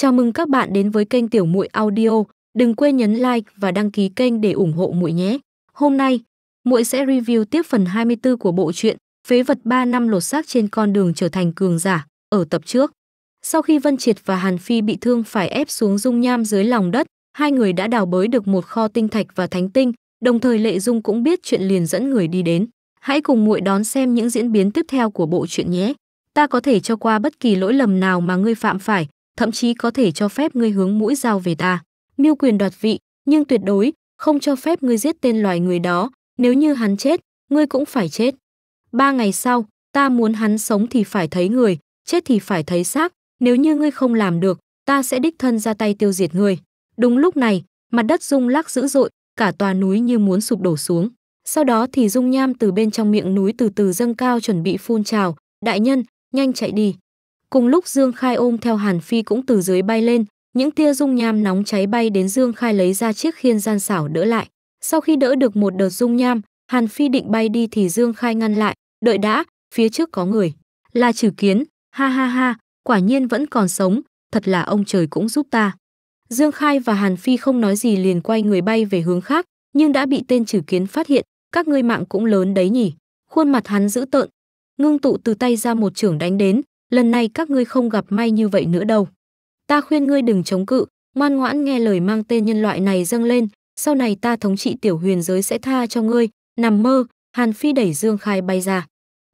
Chào mừng các bạn đến với kênh Tiểu Muội Audio, đừng quên nhấn like và đăng ký kênh để ủng hộ muội nhé. Hôm nay, muội sẽ review tiếp phần 24 của bộ truyện Phế vật 3 năm lột xác trên con đường trở thành cường giả ở tập trước. Sau khi Vân Triệt và Hàn Phi bị thương phải ép xuống dung nham dưới lòng đất, hai người đã đào bới được một kho tinh thạch và thánh tinh, đồng thời Lệ Dung cũng biết chuyện liền dẫn người đi đến. Hãy cùng muội đón xem những diễn biến tiếp theo của bộ truyện nhé. Ta có thể cho qua bất kỳ lỗi lầm nào mà ngươi phạm phải, thậm chí có thể cho phép ngươi hướng mũi dao về ta, miêu quyền đoạt vị, nhưng tuyệt đối không cho phép ngươi giết tên loài người đó, nếu như hắn chết, ngươi cũng phải chết. Ba ngày sau, ta muốn hắn sống thì phải thấy người, chết thì phải thấy xác, nếu như ngươi không làm được, ta sẽ đích thân ra tay tiêu diệt ngươi. Đúng lúc này, mặt đất rung lắc dữ dội, cả tòa núi như muốn sụp đổ xuống. Sau đó thì dung nham từ bên trong miệng núi từ từ dâng cao chuẩn bị phun trào, đại nhân, nhanh chạy đi. Cùng lúc Dương Khai ôm theo Hàn Phi cũng từ dưới bay lên, những tia dung nham nóng cháy bay đến Dương Khai lấy ra chiếc khiên gian xảo đỡ lại. Sau khi đỡ được một đợt dung nham, Hàn Phi định bay đi thì Dương Khai ngăn lại, đợi đã, phía trước có người. Là trừ kiến, ha ha ha, quả nhiên vẫn còn sống, thật là ông trời cũng giúp ta. Dương Khai và Hàn Phi không nói gì liền quay người bay về hướng khác, nhưng đã bị tên trừ kiến phát hiện, các ngươi mạng cũng lớn đấy nhỉ. Khuôn mặt hắn dữ tợn, ngưng tụ từ tay ra một trưởng đánh đến, lần này các ngươi không gặp may như vậy nữa đâu. Ta khuyên ngươi đừng chống cự, ngoan ngoãn nghe lời mang tên nhân loại này dâng lên, sau này ta thống trị tiểu huyền giới sẽ tha cho ngươi, nằm mơ, Hàn Phi đẩy Dương Khai bay ra.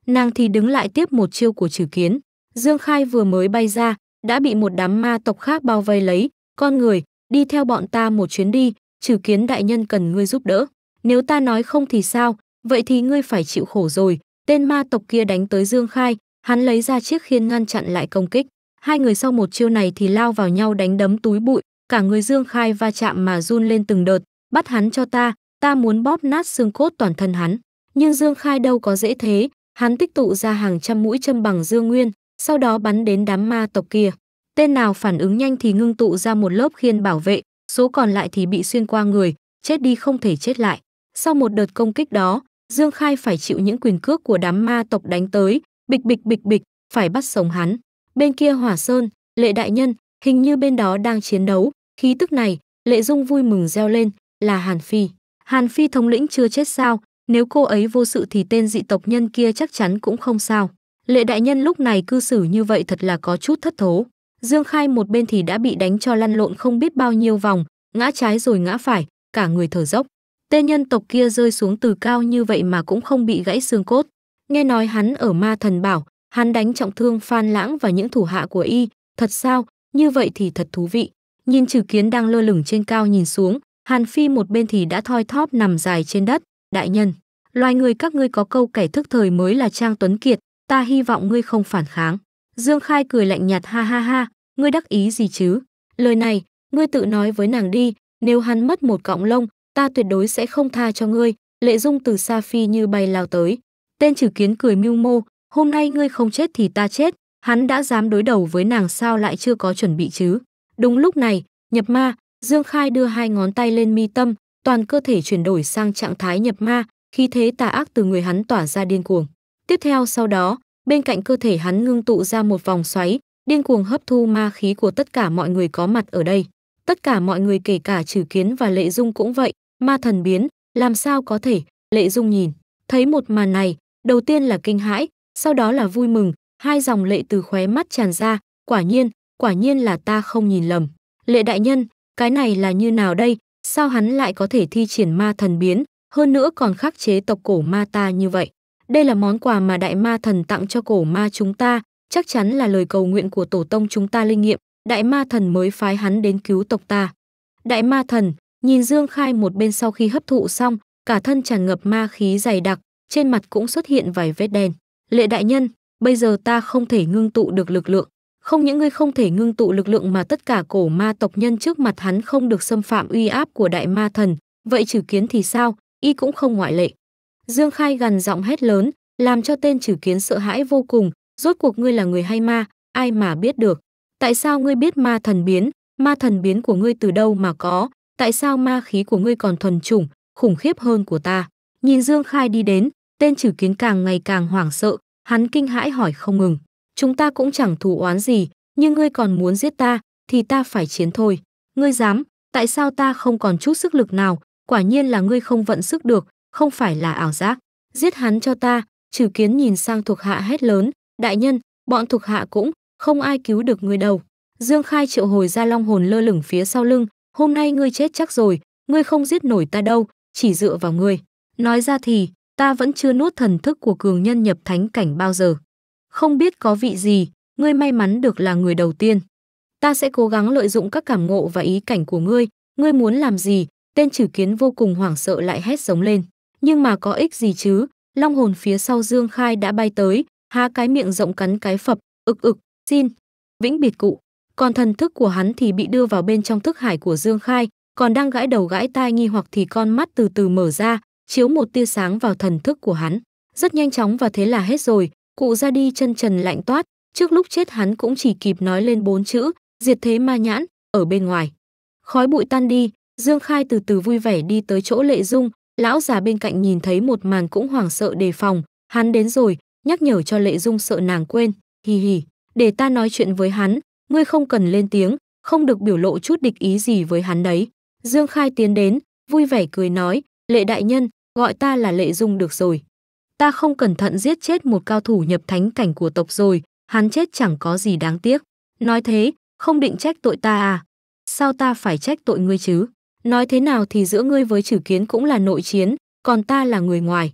Nàng thì đứng lại tiếp một chiêu của trừ kiến. Dương Khai vừa mới bay ra, đã bị một đám ma tộc khác bao vây lấy, con người, đi theo bọn ta một chuyến đi, trừ kiến đại nhân cần ngươi giúp đỡ. Nếu ta nói không thì sao, vậy thì ngươi phải chịu khổ rồi, tên ma tộc kia đánh tới Dương Khai, Hắn lấy ra chiếc khiên ngăn chặn lại công kích. Hai người sau một chiêu này thì lao vào nhau đánh đấm túi bụi, cả người Dương Khai va chạm mà run lên từng đợt, bắt hắn cho ta, ta muốn bóp nát xương cốt toàn thân hắn. Nhưng Dương Khai đâu có dễ thế, hắn tích tụ ra hàng trăm mũi châm bằng dương nguyên, sau đó bắn đến đám ma tộc kia. Tên nào phản ứng nhanh thì ngưng tụ ra một lớp khiên bảo vệ, số còn lại thì bị xuyên qua người, chết đi không thể chết lại. Sau một đợt công kích đó, Dương Khai phải chịu những quyền cước của đám ma tộc đánh tới, Bịch bịch bịch bịch, phải bắt sống hắn. Bên kia Hỏa Sơn, Lệ đại nhân, hình như bên đó đang chiến đấu, khí tức này, Lệ Dung vui mừng reo lên, là Hàn Phi. Hàn Phi thống lĩnh chưa chết sao, nếu cô ấy vô sự thì tên dị tộc nhân kia chắc chắn cũng không sao. Lệ đại nhân lúc này cư xử như vậy thật là có chút thất thố. Dương Khai một bên thì đã bị đánh cho lăn lộn không biết bao nhiêu vòng, ngã trái rồi ngã phải, cả người thở dốc. Tên nhân tộc kia rơi xuống từ cao như vậy mà cũng không bị gãy xương cốt. Nghe nói hắn ở ma thần bảo, hắn đánh trọng thương Phan Lãng và những thủ hạ của y, thật sao, như vậy thì thật thú vị. Nhìn trừ kiến đang lơ lửng trên cao nhìn xuống, Hàn Phi một bên thì đã thoi thóp nằm dài trên đất, đại nhân. Loài người các ngươi có câu kẻ thức thời mới là Trang Tuấn Kiệt, ta hy vọng ngươi không phản kháng. Dương Khai cười lạnh nhạt ha ha ha, ngươi đắc ý gì chứ? Lời này, ngươi tự nói với nàng đi, nếu hắn mất một cọng lông, ta tuyệt đối sẽ không tha cho ngươi. Lệ Dung từ xa phi như bay lao tới, Tên trừ kiến cười mưu mô, hôm nay ngươi không chết thì ta chết, hắn đã dám đối đầu với nàng sao lại chưa có chuẩn bị chứ. Đúng lúc này, nhập ma, Dương Khai đưa hai ngón tay lên mi tâm, toàn cơ thể chuyển đổi sang trạng thái nhập ma, khi thế tà ác từ người hắn tỏa ra điên cuồng. Tiếp theo sau đó, bên cạnh cơ thể hắn ngưng tụ ra một vòng xoáy, điên cuồng hấp thu ma khí của tất cả mọi người có mặt ở đây. Tất cả mọi người kể cả trừ kiến và lệ dung cũng vậy, ma thần biến, làm sao có thể, lệ dung nhìn. Thấy một màn này, Đầu tiên là kinh hãi, sau đó là vui mừng, hai dòng lệ từ khóe mắt tràn ra, quả nhiên, quả nhiên là ta không nhìn lầm. Lệ đại nhân, cái này là như nào đây, sao hắn lại có thể thi triển ma thần biến, hơn nữa còn khắc chế tộc cổ ma ta như vậy. Đây là món quà mà đại ma thần tặng cho cổ ma chúng ta, chắc chắn là lời cầu nguyện của tổ tông chúng ta linh nghiệm, đại ma thần mới phái hắn đến cứu tộc ta. Đại ma thần, nhìn Dương Khai một bên sau khi hấp thụ xong, cả thân tràn ngập ma khí dày đặc, trên mặt cũng xuất hiện vài vết đen. Lệ đại nhân, bây giờ ta không thể ngưng tụ được lực lượng. Không những ngươi không thể ngưng tụ lực lượng mà tất cả cổ ma tộc nhân trước mặt hắn không được xâm phạm uy áp của đại ma thần, vậy trừ kiến thì sao, y cũng không ngoại lệ. Dương Khai gằn giọng hét lớn, làm cho tên trừ kiến sợ hãi vô cùng, rốt cuộc ngươi là người hay ma, ai mà biết được. Tại sao ngươi biết ma thần biến, ma thần biến của ngươi từ đâu mà có, tại sao ma khí của ngươi còn thuần chủng, khủng khiếp hơn của ta. Nhìn Dương Khai đi đến, Tên trừ kiến càng ngày càng hoảng sợ, hắn kinh hãi hỏi không ngừng. Chúng ta cũng chẳng thù oán gì, nhưng ngươi còn muốn giết ta, thì ta phải chiến thôi. Ngươi dám, tại sao ta không còn chút sức lực nào, quả nhiên là ngươi không vận sức được, không phải là ảo giác. Giết hắn cho ta, trừ kiến nhìn sang thuộc hạ hét lớn, đại nhân, bọn thuộc hạ cũng, không ai cứu được ngươi đâu. Dương Khai triệu hồi ra long hồn lơ lửng phía sau lưng, hôm nay ngươi chết chắc rồi, ngươi không giết nổi ta đâu, chỉ dựa vào ngươi. Nói ra thì, ta vẫn chưa nuốt thần thức của cường nhân nhập thánh cảnh bao giờ. Không biết có vị gì, ngươi may mắn được là người đầu tiên. Ta sẽ cố gắng lợi dụng các cảm ngộ và ý cảnh của ngươi, ngươi muốn làm gì, tên trừ kiến vô cùng hoảng sợ lại hét sống lên. Nhưng mà có ích gì chứ, long hồn phía sau Dương Khai đã bay tới, há cái miệng rộng cắn cái phập, ực ực, xin, vĩnh biệt cụ. Còn thần thức của hắn thì bị đưa vào bên trong thức hải của Dương Khai, còn đang gãi đầu gãi tai nghi hoặc thì con mắt từ từ mở ra, chiếu một tia sáng vào thần thức của hắn. Rất nhanh chóng và thế là hết rồi, cụ ra đi chân trần lạnh toát, trước lúc chết hắn cũng chỉ kịp nói lên bốn chữ, diệt thế ma nhãn, ở bên ngoài. Khói bụi tan đi, Dương Khai từ từ vui vẻ đi tới chỗ Lệ Dung, lão già bên cạnh nhìn thấy một màn cũng hoảng sợ đề phòng, hắn đến rồi, nhắc nhở cho Lệ Dung sợ nàng quên, hì hì, để ta nói chuyện với hắn, ngươi không cần lên tiếng, không được biểu lộ chút địch ý gì với hắn đấy. Dương Khai tiến đến, vui vẻ cười nói, Lệ đại nhân, gọi ta là lệ dung được rồi. Ta không cẩn thận giết chết một cao thủ nhập thánh cảnh của tộc rồi, hắn chết chẳng có gì đáng tiếc. Nói thế, không định trách tội ta à? Sao ta phải trách tội ngươi chứ? Nói thế nào thì giữa ngươi với chử kiến cũng là nội chiến, còn ta là người ngoài.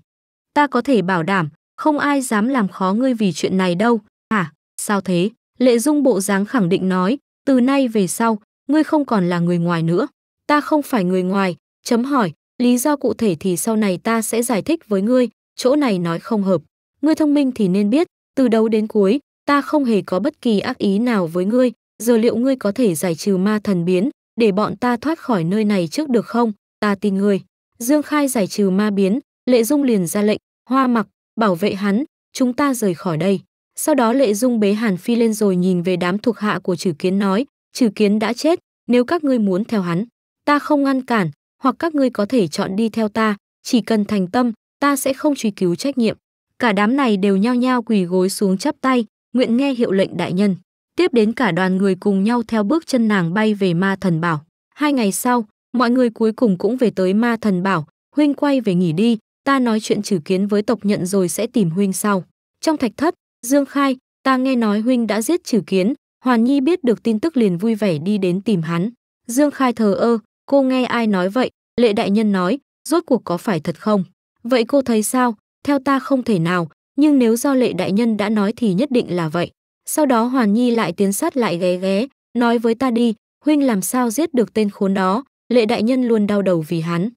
Ta có thể bảo đảm, không ai dám làm khó ngươi vì chuyện này đâu. Hả? À, sao thế? Lệ Dung bộ dáng khẳng định nói, từ nay về sau, ngươi không còn là người ngoài nữa. Ta không phải người ngoài, chấm hỏi, Lý do cụ thể thì sau này ta sẽ giải thích với ngươi, chỗ này nói không hợp. Ngươi thông minh thì nên biết, từ đầu đến cuối, ta không hề có bất kỳ ác ý nào với ngươi, giờ liệu ngươi có thể giải trừ ma thần biến, để bọn ta thoát khỏi nơi này trước được không? Ta tin ngươi. Dương Khai giải trừ ma biến, Lệ Dung liền ra lệnh, hoa mặc, bảo vệ hắn, chúng ta rời khỏi đây. Sau đó Lệ Dung bế Hàn Phi lên rồi nhìn về đám thuộc hạ của Trử Kiến nói, Trử Kiến đã chết, nếu các ngươi muốn theo hắn, ta không ngăn cản, hoặc các ngươi có thể chọn đi theo ta, chỉ cần thành tâm, ta sẽ không truy cứu trách nhiệm. Cả đám này đều nhao nhao quỳ gối xuống chắp tay, nguyện nghe hiệu lệnh đại nhân. Tiếp đến cả đoàn người cùng nhau theo bước chân nàng bay về ma thần bảo. Hai ngày sau, mọi người cuối cùng cũng về tới ma thần bảo, huynh quay về nghỉ đi, ta nói chuyện trừ kiến với tộc nhận rồi sẽ tìm huynh sau. Trong thạch thất, Dương khai, ta nghe nói huynh đã giết trừ kiến, Hoàn Nhi biết được tin tức liền vui vẻ đi đến tìm hắn. Dương khai thờ ơ, Cô nghe ai nói vậy? Lệ đại nhân nói, rốt cuộc có phải thật không? Vậy cô thấy sao? Theo ta không thể nào, nhưng nếu do lệ đại nhân đã nói thì nhất định là vậy. Sau đó Hoàn Nhi lại tiến sát lại ghé ghé, nói với ta đi, huynh làm sao giết được tên khốn đó, lệ đại nhân luôn đau đầu vì hắn.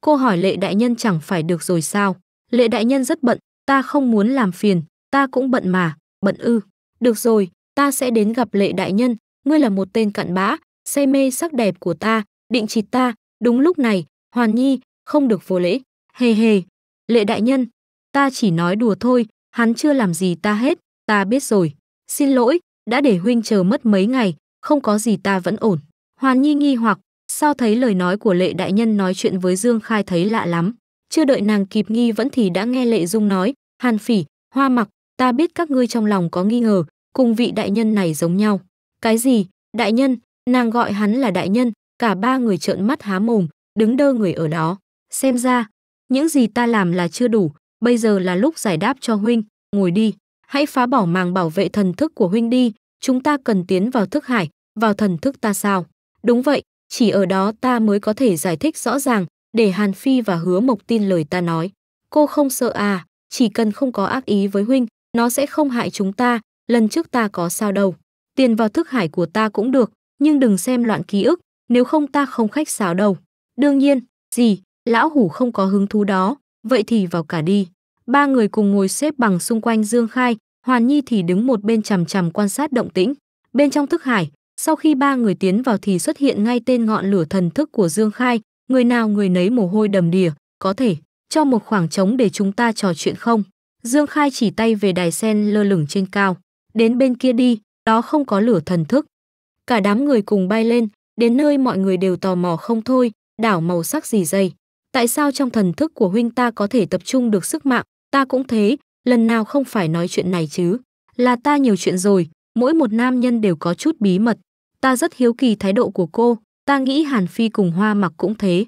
Cô hỏi lệ đại nhân chẳng phải được rồi sao? Lệ đại nhân rất bận, ta không muốn làm phiền, ta cũng bận mà, bận ư. Được rồi, ta sẽ đến gặp lệ đại nhân, ngươi là một tên cặn bã, say mê sắc đẹp của ta, định chỉ ta đúng lúc này hoàn nhi không được vô lễ hề hề lệ đại nhân ta chỉ nói đùa thôi hắn chưa làm gì ta hết ta biết rồi xin lỗi đã để huynh chờ mất mấy ngày không có gì ta vẫn ổn hoàn nhi nghi hoặc sao thấy lời nói của lệ đại nhân nói chuyện với dương khai thấy lạ lắm chưa đợi nàng kịp nghi vẫn thì đã nghe lệ dung nói hàn phỉ hoa mặc ta biết các ngươi trong lòng có nghi ngờ cùng vị đại nhân này giống nhau cái gì đại nhân nàng gọi hắn là đại nhân cả ba người trợn mắt há mồm, đứng đơ người ở đó. Xem ra, những gì ta làm là chưa đủ, bây giờ là lúc giải đáp cho huynh, ngồi đi, hãy phá bỏ màng bảo vệ thần thức của huynh đi, chúng ta cần tiến vào thức hải, vào thần thức ta sao? Đúng vậy, chỉ ở đó ta mới có thể giải thích rõ ràng, để Hàn Phi và Hứa Mộc tin lời ta nói. Cô không sợ à, chỉ cần không có ác ý với huynh, nó sẽ không hại chúng ta, lần trước ta có sao đâu. Tiền vào thức hải của ta cũng được, nhưng đừng xem loạn ký ức, nếu không ta không khách sáo đâu. Đương nhiên, gì, lão hủ không có hứng thú đó, vậy thì vào cả đi. Ba người cùng ngồi xếp bằng xung quanh Dương Khai, Hoàn Nhi thì đứng một bên chằm chằm quan sát động tĩnh. Bên trong thức hải, sau khi ba người tiến vào thì xuất hiện ngay tên ngọn lửa thần thức của Dương Khai, người nào người nấy mồ hôi đầm đìa, có thể cho một khoảng trống để chúng ta trò chuyện không? Dương Khai chỉ tay về đài sen lơ lửng trên cao, đến bên kia đi, đó không có lửa thần thức. Cả đám người cùng bay lên, đến nơi mọi người đều tò mò không thôi, đảo màu sắc gì dây. Tại sao trong thần thức của huynh ta có thể tập trung được sức mạng, ta cũng thế, lần nào không phải nói chuyện này chứ. Là ta nhiều chuyện rồi, mỗi một nam nhân đều có chút bí mật. Ta rất hiếu kỳ thái độ của cô, ta nghĩ Hàn Phi cùng hoa mặc cũng thế.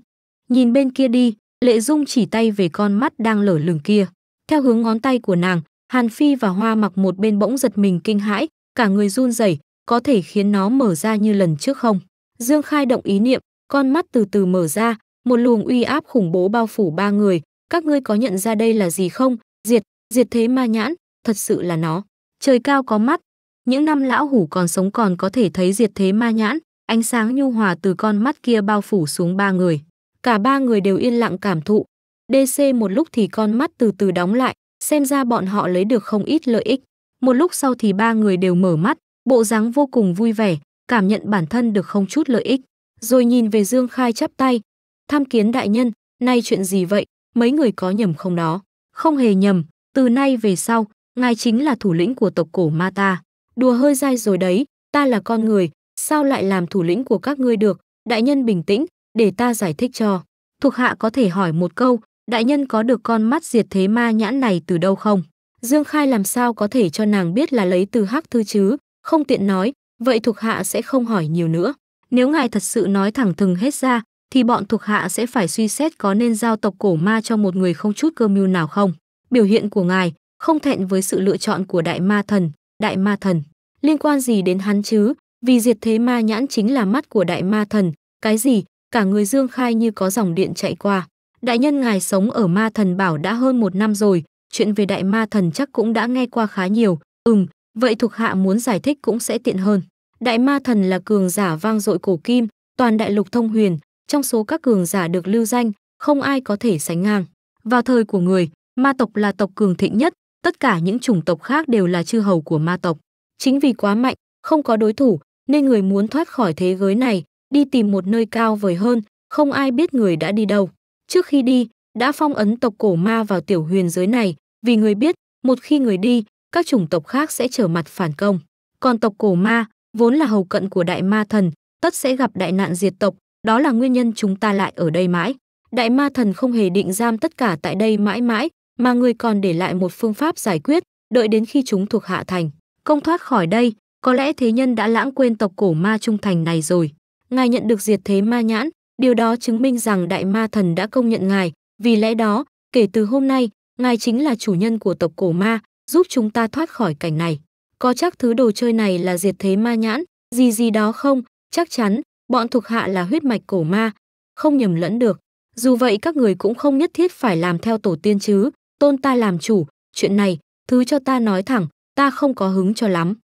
Nhìn bên kia đi, Lệ Dung chỉ tay về con mắt đang lở lửng kia. Theo hướng ngón tay của nàng, Hàn Phi và hoa mặc một bên bỗng giật mình kinh hãi, cả người run rẩy, có thể khiến nó mở ra như lần trước không? Dương Khai động ý niệm, con mắt từ từ mở ra, một luồng uy áp khủng bố bao phủ ba người, các ngươi có nhận ra đây là gì không? Diệt, diệt thế ma nhãn, thật sự là nó. Trời cao có mắt, những năm lão hủ còn sống còn có thể thấy diệt thế ma nhãn, ánh sáng nhu hòa từ con mắt kia bao phủ xuống ba người. Cả ba người đều yên lặng cảm thụ. DC một lúc thì con mắt từ từ đóng lại, xem ra bọn họ lấy được không ít lợi ích. Một lúc sau thì ba người đều mở mắt, bộ dáng vô cùng vui vẻ, cảm nhận bản thân được không chút lợi ích, rồi nhìn về Dương Khai chắp tay. Tham kiến đại nhân, nay chuyện gì vậy, mấy người có nhầm không đó? Không hề nhầm, từ nay về sau, ngài chính là thủ lĩnh của tộc cổ ma ta. Đùa hơi dai rồi đấy, ta là con người, sao lại làm thủ lĩnh của các ngươi được? Đại nhân bình tĩnh, để ta giải thích cho. Thuộc hạ có thể hỏi một câu, đại nhân có được con mắt diệt thế ma nhãn này từ đâu không? Dương Khai làm sao có thể cho nàng biết là lấy từ hắc thư chứ, không tiện nói, vậy thuộc hạ sẽ không hỏi nhiều nữa. Nếu ngài thật sự nói thẳng thừng hết ra, thì bọn thuộc hạ sẽ phải suy xét có nên giao tộc cổ ma cho một người không chút cơ mưu nào không. Biểu hiện của ngài không thẹn với sự lựa chọn của đại ma thần, đại ma thần. Liên quan gì đến hắn chứ? Vì diệt thế ma nhãn chính là mắt của đại ma thần, cái gì? Cả người Dương Khai như có dòng điện chạy qua. Đại nhân ngài sống ở ma thần bảo đã hơn một năm rồi, chuyện về đại ma thần chắc cũng đã nghe qua khá nhiều. Ừm, Vậy thuộc hạ muốn giải thích cũng sẽ tiện hơn. Đại ma thần là cường giả vang dội cổ kim, toàn đại lục thông huyền, trong số các cường giả được lưu danh, không ai có thể sánh ngang. Vào thời của người, ma tộc là tộc cường thịnh nhất, tất cả những chủng tộc khác đều là chư hầu của ma tộc. Chính vì quá mạnh, không có đối thủ, nên người muốn thoát khỏi thế giới này, đi tìm một nơi cao vời hơn, không ai biết người đã đi đâu. Trước khi đi, đã phong ấn tộc cổ ma vào tiểu huyền giới này, vì người biết, một khi người đi, các chủng tộc khác sẽ trở mặt phản công. Còn tộc cổ ma, vốn là hầu cận của đại ma thần, tất sẽ gặp đại nạn diệt tộc, đó là nguyên nhân chúng ta lại ở đây mãi. Đại ma thần không hề định giam tất cả tại đây mãi mãi, mà người còn để lại một phương pháp giải quyết, đợi đến khi chúng thuộc hạ thành. Công thoát khỏi đây, có lẽ thế nhân đã lãng quên tộc cổ ma trung thành này rồi. Ngài nhận được diệt thế ma nhãn, điều đó chứng minh rằng đại ma thần đã công nhận ngài, vì lẽ đó, kể từ hôm nay, ngài chính là chủ nhân của tộc cổ ma, giúp chúng ta thoát khỏi cảnh này. Có chắc thứ đồ chơi này là diệt thế ma nhãn, gì gì đó không? Chắc chắn, bọn thuộc hạ là huyết mạch cổ ma, không nhầm lẫn được. Dù vậy các người cũng không nhất thiết phải làm theo tổ tiên chứ, tôn ta làm chủ, chuyện này, thứ cho ta nói thẳng, ta không có hứng cho lắm.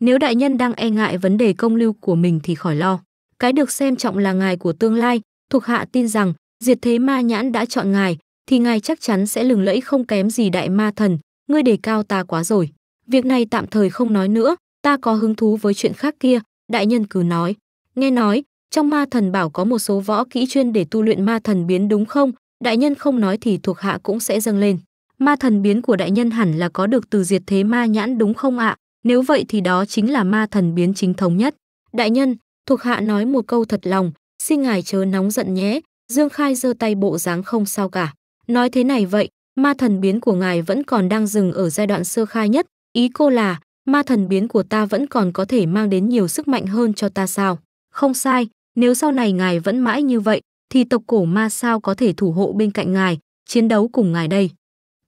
Nếu đại nhân đang e ngại vấn đề công lưu của mình thì khỏi lo. Cái được xem trọng là ngài của tương lai, thuộc hạ tin rằng diệt thế ma nhãn đã chọn ngài, thì ngài chắc chắn sẽ lừng lẫy không kém gì đại ma thần, ngươi đề cao ta quá rồi. Việc này tạm thời không nói nữa, ta có hứng thú với chuyện khác kia, đại nhân cứ nói. Nghe nói, trong ma thần bảo có một số võ kỹ chuyên để tu luyện ma thần biến đúng không? Đại nhân không nói thì thuộc hạ cũng sẽ dâng lên. Ma thần biến của đại nhân hẳn là có được từ diệt thế ma nhãn đúng không ạ? Nếu vậy thì đó chính là ma thần biến chính thống nhất. Đại nhân, thuộc hạ nói một câu thật lòng, xin ngài chớ nóng giận nhé. Dương Khai giơ tay bộ dáng không sao cả. Nói thế này vậy, ma thần biến của ngài vẫn còn đang dừng ở giai đoạn sơ khai nhất, ý cô là ma thần biến của ta vẫn còn có thể mang đến nhiều sức mạnh hơn cho ta sao? Không sai, nếu sau này ngài vẫn mãi như vậy, thì tộc cổ ma sao có thể thủ hộ bên cạnh ngài, chiến đấu cùng ngài đây.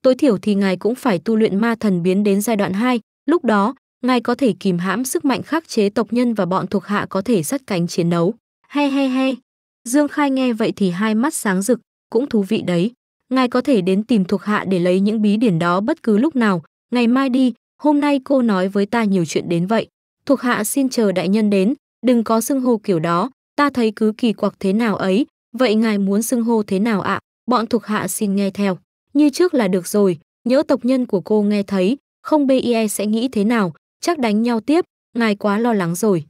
Tối thiểu thì ngài cũng phải tu luyện ma thần biến đến giai đoạn 2, lúc đó, ngài có thể kìm hãm sức mạnh khắc chế tộc nhân và bọn thuộc hạ có thể sát cánh chiến đấu. He he he. Dương Khai nghe vậy thì hai mắt sáng rực, cũng thú vị đấy ngài có thể đến tìm thuộc hạ để lấy những bí điển đó bất cứ lúc nào, ngày mai đi, hôm nay cô nói với ta nhiều chuyện đến vậy. Thuộc hạ xin chờ đại nhân đến, đừng có xưng hô kiểu đó, ta thấy cứ kỳ quặc thế nào ấy, vậy ngài muốn xưng hô thế nào ạ? Bọn thuộc hạ xin nghe theo. Như trước là được rồi, nhớ tộc nhân của cô nghe thấy, không BIE sẽ nghĩ thế nào, chắc đánh nhau tiếp, ngài quá lo lắng rồi.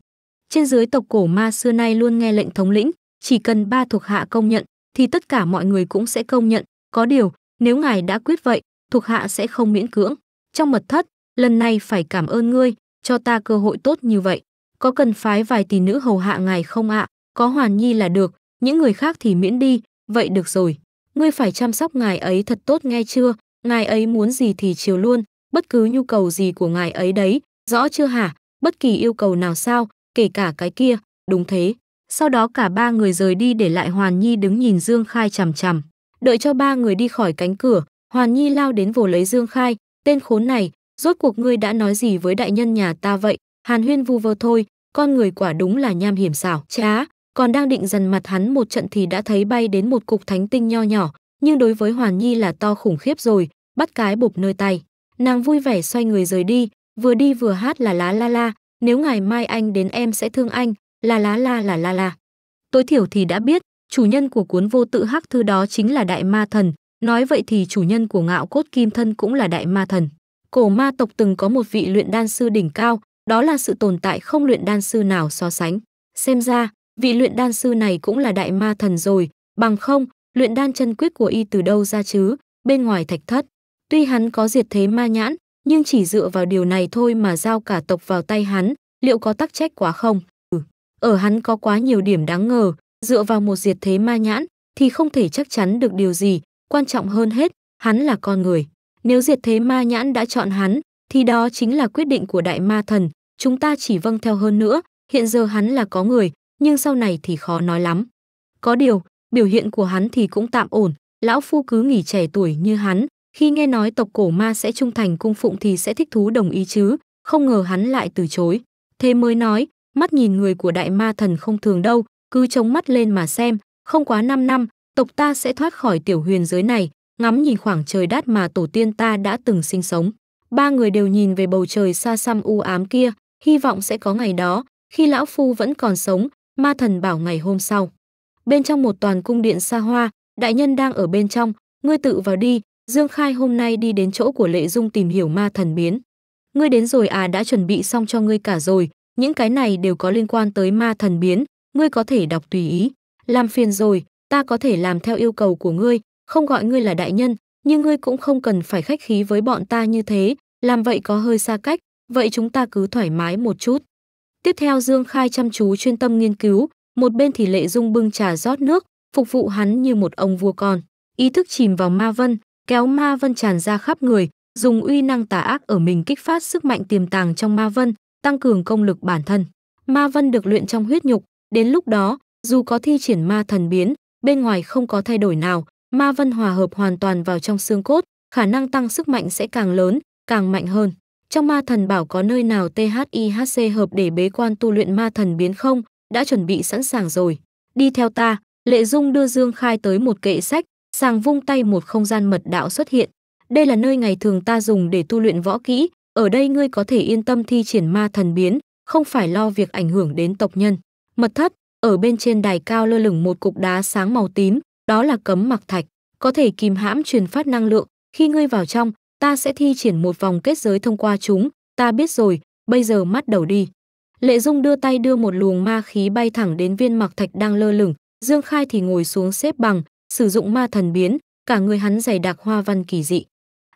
Trên dưới tộc cổ ma xưa nay luôn nghe lệnh thống lĩnh, chỉ cần ba thuộc hạ công nhận thì tất cả mọi người cũng sẽ công nhận, có điều, nếu ngài đã quyết vậy, thuộc hạ sẽ không miễn cưỡng. Trong mật thất, lần này phải cảm ơn ngươi, cho ta cơ hội tốt như vậy. Có cần phái vài tỷ nữ hầu hạ ngài không ạ? Có hoàn nhi là được, những người khác thì miễn đi, vậy được rồi. Ngươi phải chăm sóc ngài ấy thật tốt nghe chưa? Ngài ấy muốn gì thì chiều luôn, bất cứ nhu cầu gì của ngài ấy đấy, rõ chưa hả? Bất kỳ yêu cầu nào sao, kể cả cái kia, đúng thế. Sau đó cả ba người rời đi để lại Hoàn Nhi đứng nhìn Dương Khai chằm chằm. Đợi cho ba người đi khỏi cánh cửa, Hoàn Nhi lao đến vồ lấy Dương Khai, tên khốn này, rốt cuộc ngươi đã nói gì với đại nhân nhà ta vậy? Hàn Huyên vu vơ thôi, con người quả đúng là nham hiểm xảo. Chá, còn đang định dần mặt hắn một trận thì đã thấy bay đến một cục thánh tinh nho nhỏ, nhưng đối với Hoàn Nhi là to khủng khiếp rồi, bắt cái bộp nơi tay. Nàng vui vẻ xoay người rời đi, vừa đi vừa hát là lá la la, nếu ngày mai anh đến em sẽ thương anh, là lá la là la la. Tối thiểu thì đã biết, chủ nhân của cuốn vô tự hắc thư đó chính là đại ma thần, nói vậy thì chủ nhân của ngạo cốt kim thân cũng là đại ma thần. Cổ ma tộc từng có một vị luyện đan sư đỉnh cao, đó là sự tồn tại không luyện đan sư nào so sánh. Xem ra, vị luyện đan sư này cũng là đại ma thần rồi, bằng không, luyện đan chân quyết của y từ đâu ra chứ, bên ngoài thạch thất. Tuy hắn có diệt thế ma nhãn, nhưng chỉ dựa vào điều này thôi mà giao cả tộc vào tay hắn, liệu có tắc trách quá không? Ừ. Ở hắn có quá nhiều điểm đáng ngờ, dựa vào một diệt thế ma nhãn thì không thể chắc chắn được điều gì, quan trọng hơn hết, hắn là con người. Nếu diệt thế ma nhãn đã chọn hắn, thì đó chính là quyết định của đại ma thần, chúng ta chỉ vâng theo hơn nữa, hiện giờ hắn là có người, nhưng sau này thì khó nói lắm. Có điều, biểu hiện của hắn thì cũng tạm ổn, lão phu cứ nghỉ trẻ tuổi như hắn, khi nghe nói tộc cổ ma sẽ trung thành cung phụng thì sẽ thích thú đồng ý chứ, không ngờ hắn lại từ chối. Thế mới nói, mắt nhìn người của đại ma thần không thường đâu, cứ chống mắt lên mà xem, không quá 5 năm, tộc ta sẽ thoát khỏi tiểu huyền giới này, ngắm nhìn khoảng trời đát mà tổ tiên ta đã từng sinh sống. Ba người đều nhìn về bầu trời xa xăm u ám kia, hy vọng sẽ có ngày đó, khi lão phu vẫn còn sống, ma thần bảo ngày hôm sau. Bên trong một toàn cung điện xa hoa, đại nhân đang ở bên trong, ngươi tự vào đi, Dương Khai hôm nay đi đến chỗ của Lệ Dung tìm hiểu ma thần biến. Ngươi đến rồi à đã chuẩn bị xong cho ngươi cả rồi, những cái này đều có liên quan tới ma thần biến, ngươi có thể đọc tùy ý. Làm phiền rồi, ta có thể làm theo yêu cầu của ngươi, không gọi ngươi là đại nhân, nhưng ngươi cũng không cần phải khách khí với bọn ta như thế, làm vậy có hơi xa cách, vậy chúng ta cứ thoải mái một chút. Tiếp theo Dương Khai chăm chú chuyên tâm nghiên cứu, một bên thì Lệ Dung bưng trà rót nước, phục vụ hắn như một ông vua con. Ý thức chìm vào ma vân, kéo ma vân tràn ra khắp người, dùng uy năng tà ác ở mình kích phát sức mạnh tiềm tàng trong ma vân, tăng cường công lực bản thân. Ma vân được luyện trong huyết nhục, Đến lúc đó, dù có thi triển ma thần biến, bên ngoài không có thay đổi nào, ma vân hòa hợp hoàn toàn vào trong xương cốt, khả năng tăng sức mạnh sẽ càng lớn, càng mạnh hơn. Trong ma thần bảo có nơi nào THIHC hợp để bế quan tu luyện ma thần biến không, đã chuẩn bị sẵn sàng rồi. Đi theo ta, Lệ Dung đưa Dương Khai tới một kệ sách, sàng vung tay một không gian mật đạo xuất hiện. Đây là nơi ngày thường ta dùng để tu luyện võ kỹ, ở đây ngươi có thể yên tâm thi triển ma thần biến, không phải lo việc ảnh hưởng đến tộc nhân. Mật thất, ở bên trên đài cao lơ lửng một cục đá sáng màu tím, đó là cấm mặc thạch, có thể kìm hãm truyền phát năng lượng, khi ngươi vào trong, ta sẽ thi triển một vòng kết giới thông qua chúng, ta biết rồi, bây giờ mắt đầu đi. Lệ Dung đưa tay đưa một luồng ma khí bay thẳng đến viên mặc thạch đang lơ lửng, Dương Khai thì ngồi xuống xếp bằng, sử dụng ma thần biến, cả người hắn dày đặc hoa văn kỳ dị.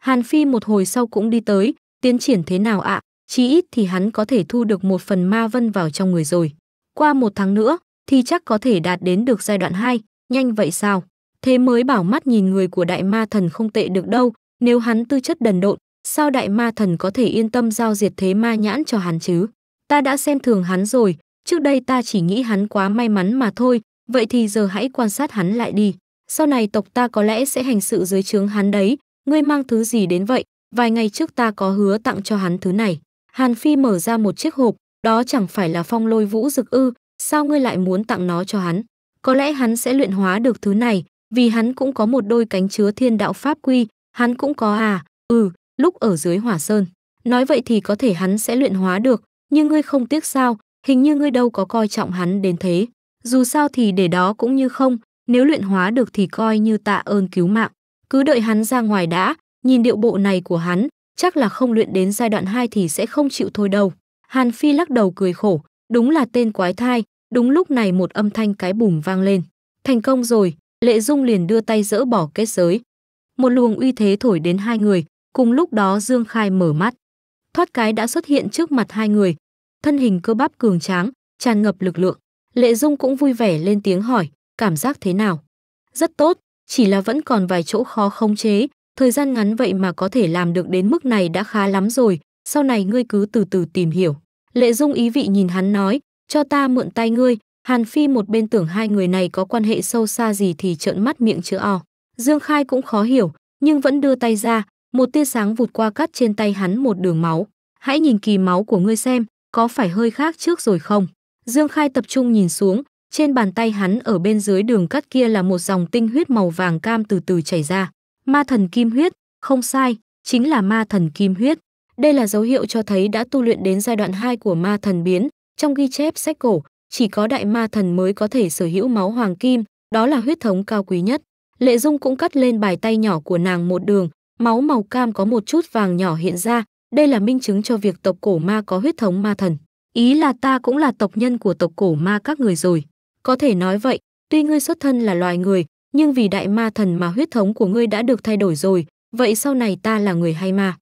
Hàn Phi một hồi sau cũng đi tới, tiến triển thế nào ạ, à? chí ít thì hắn có thể thu được một phần ma vân vào trong người rồi. Qua một tháng nữa thì chắc có thể đạt đến được giai đoạn 2, nhanh vậy sao? Thế mới bảo mắt nhìn người của đại ma thần không tệ được đâu, nếu hắn tư chất đần độn, sao đại ma thần có thể yên tâm giao diệt thế ma nhãn cho hắn chứ? Ta đã xem thường hắn rồi, trước đây ta chỉ nghĩ hắn quá may mắn mà thôi, vậy thì giờ hãy quan sát hắn lại đi. Sau này tộc ta có lẽ sẽ hành sự dưới trướng hắn đấy, ngươi mang thứ gì đến vậy? Vài ngày trước ta có hứa tặng cho hắn thứ này. Hàn Phi mở ra một chiếc hộp, đó chẳng phải là phong lôi vũ dực ư, sao ngươi lại muốn tặng nó cho hắn? Có lẽ hắn sẽ luyện hóa được thứ này, vì hắn cũng có một đôi cánh chứa thiên đạo pháp quy, hắn cũng có à, ừ, lúc ở dưới hỏa sơn. Nói vậy thì có thể hắn sẽ luyện hóa được, nhưng ngươi không tiếc sao, hình như ngươi đâu có coi trọng hắn đến thế. Dù sao thì để đó cũng như không, nếu luyện hóa được thì coi như tạ ơn cứu mạng. Cứ đợi hắn ra ngoài đã, nhìn điệu bộ này của hắn, chắc là không luyện đến giai đoạn 2 thì sẽ không chịu thôi đâu. Hàn Phi lắc đầu cười khổ, đúng là tên quái thai, đúng lúc này một âm thanh cái bùm vang lên. Thành công rồi, Lệ Dung liền đưa tay dỡ bỏ kết giới. Một luồng uy thế thổi đến hai người, cùng lúc đó Dương Khai mở mắt. Thoát cái đã xuất hiện trước mặt hai người, thân hình cơ bắp cường tráng, tràn ngập lực lượng. Lệ Dung cũng vui vẻ lên tiếng hỏi, cảm giác thế nào? Rất tốt, chỉ là vẫn còn vài chỗ khó khống chế, thời gian ngắn vậy mà có thể làm được đến mức này đã khá lắm rồi, sau này ngươi cứ từ từ tìm hiểu. Lệ Dung ý vị nhìn hắn nói, cho ta mượn tay ngươi, Hàn Phi một bên tưởng hai người này có quan hệ sâu xa gì thì trợn mắt miệng chữa o. Dương Khai cũng khó hiểu, nhưng vẫn đưa tay ra, một tia sáng vụt qua cắt trên tay hắn một đường máu. Hãy nhìn kỳ máu của ngươi xem, có phải hơi khác trước rồi không? Dương Khai tập trung nhìn xuống, trên bàn tay hắn ở bên dưới đường cắt kia là một dòng tinh huyết màu vàng cam từ từ chảy ra. Ma thần kim huyết, không sai, chính là ma thần kim huyết. Đây là dấu hiệu cho thấy đã tu luyện đến giai đoạn 2 của ma thần biến, trong ghi chép sách cổ, chỉ có đại ma thần mới có thể sở hữu máu hoàng kim, đó là huyết thống cao quý nhất. Lệ Dung cũng cắt lên bài tay nhỏ của nàng một đường, máu màu cam có một chút vàng nhỏ hiện ra, đây là minh chứng cho việc tộc cổ ma có huyết thống ma thần. Ý là ta cũng là tộc nhân của tộc cổ ma các người rồi. Có thể nói vậy, tuy ngươi xuất thân là loài người, nhưng vì đại ma thần mà huyết thống của ngươi đã được thay đổi rồi, vậy sau này ta là người hay ma?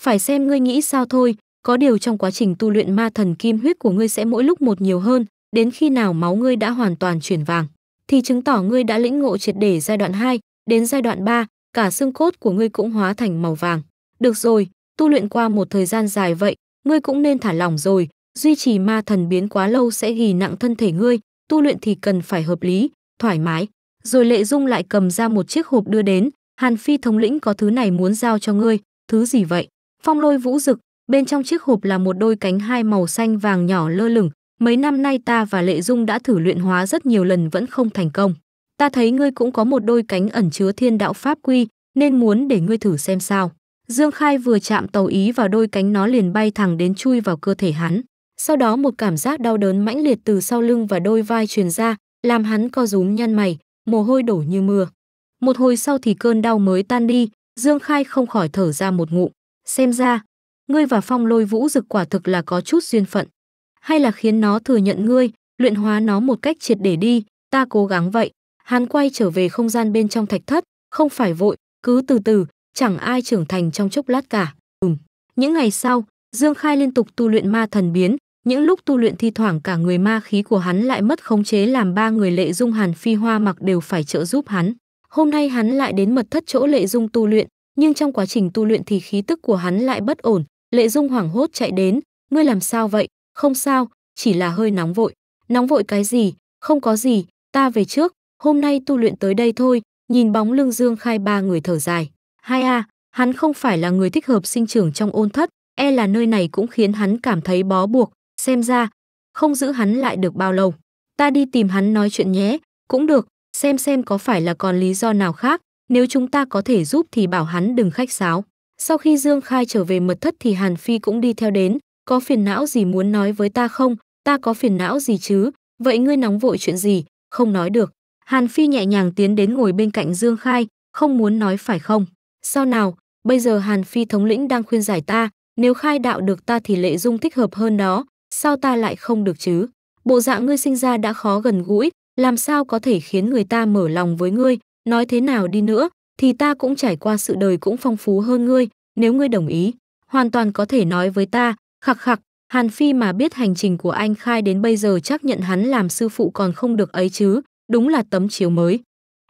phải xem ngươi nghĩ sao thôi, có điều trong quá trình tu luyện ma thần kim huyết của ngươi sẽ mỗi lúc một nhiều hơn, đến khi nào máu ngươi đã hoàn toàn chuyển vàng, thì chứng tỏ ngươi đã lĩnh ngộ triệt để giai đoạn 2, đến giai đoạn 3, cả xương cốt của ngươi cũng hóa thành màu vàng. Được rồi, tu luyện qua một thời gian dài vậy, ngươi cũng nên thả lỏng rồi, duy trì ma thần biến quá lâu sẽ ghi nặng thân thể ngươi, tu luyện thì cần phải hợp lý, thoải mái. Rồi Lệ Dung lại cầm ra một chiếc hộp đưa đến, Hàn Phi thống lĩnh có thứ này muốn giao cho ngươi, thứ gì vậy? Phong lôi vũ rực, bên trong chiếc hộp là một đôi cánh hai màu xanh vàng nhỏ lơ lửng. Mấy năm nay ta và Lệ Dung đã thử luyện hóa rất nhiều lần vẫn không thành công. Ta thấy ngươi cũng có một đôi cánh ẩn chứa thiên đạo pháp quy, nên muốn để ngươi thử xem sao. Dương Khai vừa chạm tàu ý vào đôi cánh nó liền bay thẳng đến chui vào cơ thể hắn. Sau đó một cảm giác đau đớn mãnh liệt từ sau lưng và đôi vai truyền ra, làm hắn co rúm nhăn mày, mồ hôi đổ như mưa. Một hồi sau thì cơn đau mới tan đi, Dương Khai không khỏi thở ra một ngụm. Xem ra, ngươi và phong lôi vũ dực quả thực là có chút duyên phận. Hay là khiến nó thừa nhận ngươi, luyện hóa nó một cách triệt để đi, ta cố gắng vậy. Hắn quay trở về không gian bên trong thạch thất, không phải vội, cứ từ từ, chẳng ai trưởng thành trong chốc lát cả. Ừm. Những ngày sau, Dương Khai liên tục tu luyện ma thần biến, những lúc tu luyện thi thoảng cả người ma khí của hắn lại mất khống chế làm ba người Lệ Dung Hàn Phi Hoa mặc đều phải trợ giúp hắn. Hôm nay hắn lại đến mật thất chỗ Lệ Dung tu luyện, nhưng trong quá trình tu luyện thì khí tức của hắn lại bất ổn, Lệ Dung hoảng hốt chạy đến, "Ngươi làm sao vậy?" "Không sao, chỉ là hơi nóng vội." "Nóng vội cái gì? Không có gì, ta về trước, hôm nay tu luyện tới đây thôi." Nhìn bóng lưng Dương Khai ba người thở dài. "Hai a, hắn không phải là người thích hợp sinh trưởng trong ôn thất, e là nơi này cũng khiến hắn cảm thấy bó buộc, xem ra không giữ hắn lại được bao lâu. Ta đi tìm hắn nói chuyện nhé, cũng được, xem xem có phải là còn lý do nào khác, nếu chúng ta có thể giúp thì bảo hắn đừng khách sáo. Sau khi Dương Khai trở về mật thất thì Hàn Phi cũng đi theo đến, có phiền não gì muốn nói với ta không, ta có phiền não gì chứ, vậy ngươi nóng vội chuyện gì, không nói được. Hàn Phi nhẹ nhàng tiến đến ngồi bên cạnh Dương Khai, không muốn nói phải không. Sao nào, bây giờ Hàn Phi thống lĩnh đang khuyên giải ta, nếu khai đạo được ta thì lệ dung thích hợp hơn đó, sao ta lại không được chứ? Bộ dạng ngươi sinh ra đã khó gần gũi, làm sao có thể khiến người ta mở lòng với ngươi, Nói thế nào đi nữa, thì ta cũng trải qua sự đời cũng phong phú hơn ngươi, nếu ngươi đồng ý, hoàn toàn có thể nói với ta, khặc khặc, Hàn Phi mà biết hành trình của anh khai đến bây giờ chắc nhận hắn làm sư phụ còn không được ấy chứ, đúng là tấm chiếu mới.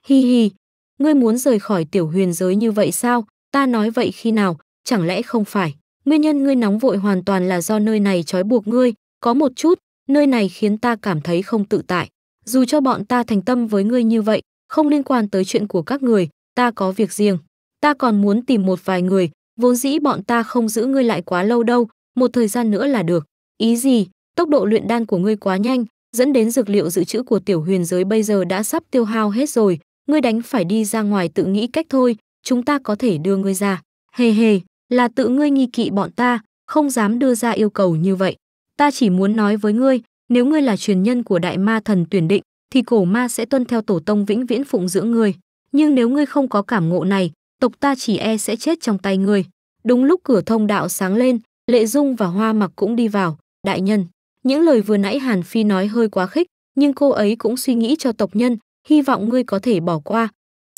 Hi hi, ngươi muốn rời khỏi tiểu huyền giới như vậy sao, ta nói vậy khi nào, chẳng lẽ không phải. Nguyên nhân ngươi nóng vội hoàn toàn là do nơi này trói buộc ngươi, có một chút, nơi này khiến ta cảm thấy không tự tại. Dù cho bọn ta thành tâm với ngươi như vậy, không liên quan tới chuyện của các người, ta có việc riêng. Ta còn muốn tìm một vài người, vốn dĩ bọn ta không giữ ngươi lại quá lâu đâu, một thời gian nữa là được. Ý gì, tốc độ luyện đan của ngươi quá nhanh, dẫn đến dược liệu dự trữ của tiểu huyền giới bây giờ đã sắp tiêu hao hết rồi, ngươi đánh phải đi ra ngoài tự nghĩ cách thôi, chúng ta có thể đưa ngươi ra. Hề hề, là tự ngươi nghi kỵ bọn ta, không dám đưa ra yêu cầu như vậy. Ta chỉ muốn nói với ngươi, nếu ngươi là truyền nhân của đại ma thần tuyển định, thì cổ ma sẽ tuân theo tổ tông vĩnh viễn phụng dưỡng ngươi. Nhưng nếu ngươi không có cảm ngộ này, tộc ta chỉ e sẽ chết trong tay ngươi. Đúng lúc cửa thông đạo sáng lên, Lệ Dung và Hoa Mặc cũng đi vào, đại nhân. Những lời vừa nãy Hàn Phi nói hơi quá khích, nhưng cô ấy cũng suy nghĩ cho tộc nhân, hy vọng ngươi có thể bỏ qua.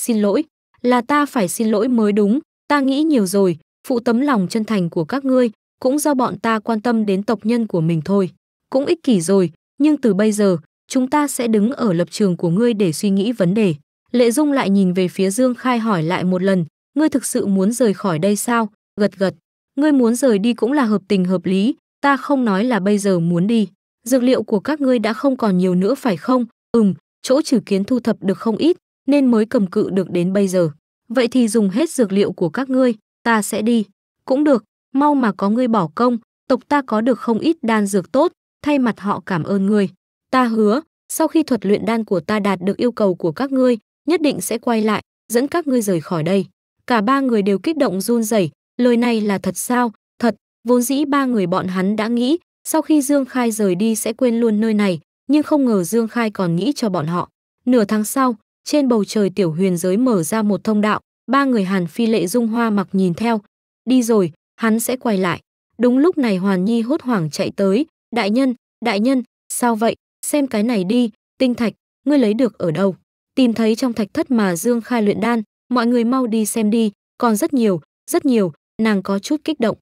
Xin lỗi, là ta phải xin lỗi mới đúng, ta nghĩ nhiều rồi, phụ tấm lòng chân thành của các ngươi, cũng do bọn ta quan tâm đến tộc nhân của mình thôi. Cũng ích kỷ rồi, nhưng từ bây giờ, chúng ta sẽ đứng ở lập trường của ngươi để suy nghĩ vấn đề. Lệ Dung lại nhìn về phía Dương Khai hỏi lại một lần, ngươi thực sự muốn rời khỏi đây sao? Gật gật, ngươi muốn rời đi cũng là hợp tình hợp lý, ta không nói là bây giờ muốn đi. Dược liệu của các ngươi đã không còn nhiều nữa phải không? Ừm, chỗ trừ kiến thu thập được không ít, nên mới cầm cự được đến bây giờ. Vậy thì dùng hết dược liệu của các ngươi, ta sẽ đi. Cũng được, mau mà có ngươi bỏ công, tộc ta có được không ít đan dược tốt, thay mặt họ cảm ơn ngươi. Ta hứa, sau khi thuật luyện đan của ta đạt được yêu cầu của các ngươi, nhất định sẽ quay lại, dẫn các ngươi rời khỏi đây. Cả ba người đều kích động run rẩy, lời này là thật sao? Thật, vốn dĩ ba người bọn hắn đã nghĩ, sau khi Dương Khai rời đi sẽ quên luôn nơi này, nhưng không ngờ Dương Khai còn nghĩ cho bọn họ. Nửa tháng sau, trên bầu trời tiểu huyền giới mở ra một thông đạo, ba người Hàn Phi Lệ Dung Hoa mặc nhìn theo. Đi rồi, hắn sẽ quay lại. Đúng lúc này Hoàn Nhi hốt hoảng chạy tới, đại nhân, đại nhân, sao vậy, xem cái này đi, tinh thạch, ngươi lấy được ở đâu? Tìm thấy trong thạch thất mà Dương Khai luyện đan, mọi người mau đi xem đi, còn rất nhiều, rất nhiều, nàng có chút kích động.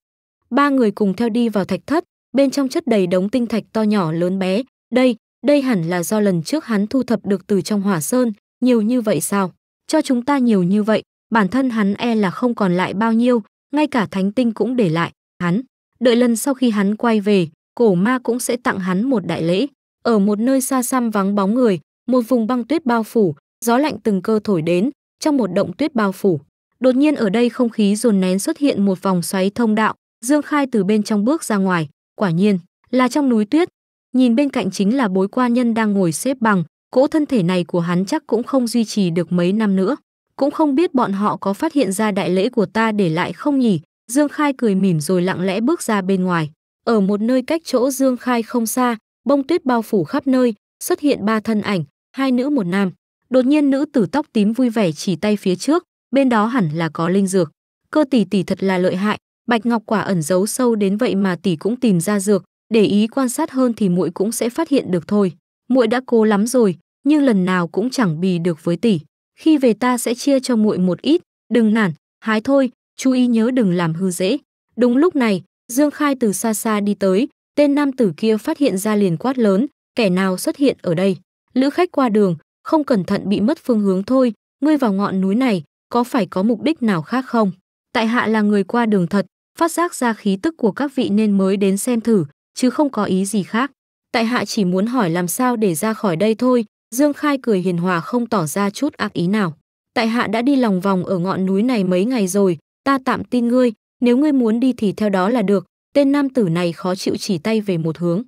Ba người cùng theo đi vào thạch thất, bên trong chất đầy đống tinh thạch to nhỏ lớn bé, đây, đây hẳn là do lần trước hắn thu thập được từ trong hỏa sơn, nhiều như vậy sao? Cho chúng ta nhiều như vậy, bản thân hắn e là không còn lại bao nhiêu, ngay cả thánh tinh cũng để lại, hắn. Đợi lần sau khi hắn quay về, cổ ma cũng sẽ tặng hắn một đại lễ. Ở một nơi xa xăm vắng bóng người, một vùng băng tuyết bao phủ, gió lạnh từng cơ thổi đến, trong một động tuyết bao phủ. Đột nhiên ở đây không khí dồn nén xuất hiện một vòng xoáy thông đạo, Dương Khai từ bên trong bước ra ngoài, quả nhiên là trong núi tuyết. Nhìn bên cạnh chính là bối Quan nhân đang ngồi xếp bằng, cỗ thân thể này của hắn chắc cũng không duy trì được mấy năm nữa. Cũng không biết bọn họ có phát hiện ra đại lễ của ta để lại không nhỉ, Dương Khai cười mỉm rồi lặng lẽ bước ra bên ngoài. Ở một nơi cách chỗ Dương Khai không xa, bông tuyết bao phủ khắp nơi, xuất hiện ba thân ảnh, hai nữ một nam. Đột nhiên nữ tử tóc tím vui vẻ chỉ tay phía trước, bên đó hẳn là có linh dược. Cơ tỷ tỷ thật là lợi hại, bạch ngọc quả ẩn giấu sâu đến vậy mà tỷ cũng tìm ra dược, để ý quan sát hơn thì muội cũng sẽ phát hiện được thôi. Muội đã cố lắm rồi, nhưng lần nào cũng chẳng bì được với tỷ. Khi về ta sẽ chia cho muội một ít, đừng nản, hái thôi, chú ý nhớ đừng làm hư dễ. Đúng lúc này, Dương Khai từ xa xa đi tới, tên nam tử kia phát hiện ra liền quát lớn, kẻ nào xuất hiện ở đây? Lữ khách qua đường, không cẩn thận bị mất phương hướng thôi, ngươi vào ngọn núi này, có phải có mục đích nào khác không? Tại hạ là người qua đường thật, phát giác ra khí tức của các vị nên mới đến xem thử, chứ không có ý gì khác. Tại hạ chỉ muốn hỏi làm sao để ra khỏi đây thôi, Dương Khai cười hiền hòa không tỏ ra chút ác ý nào. Tại hạ đã đi lòng vòng ở ngọn núi này mấy ngày rồi, ta tạm tin ngươi, nếu ngươi muốn đi thì theo đó là được, tên nam tử này khó chịu chỉ tay về một hướng.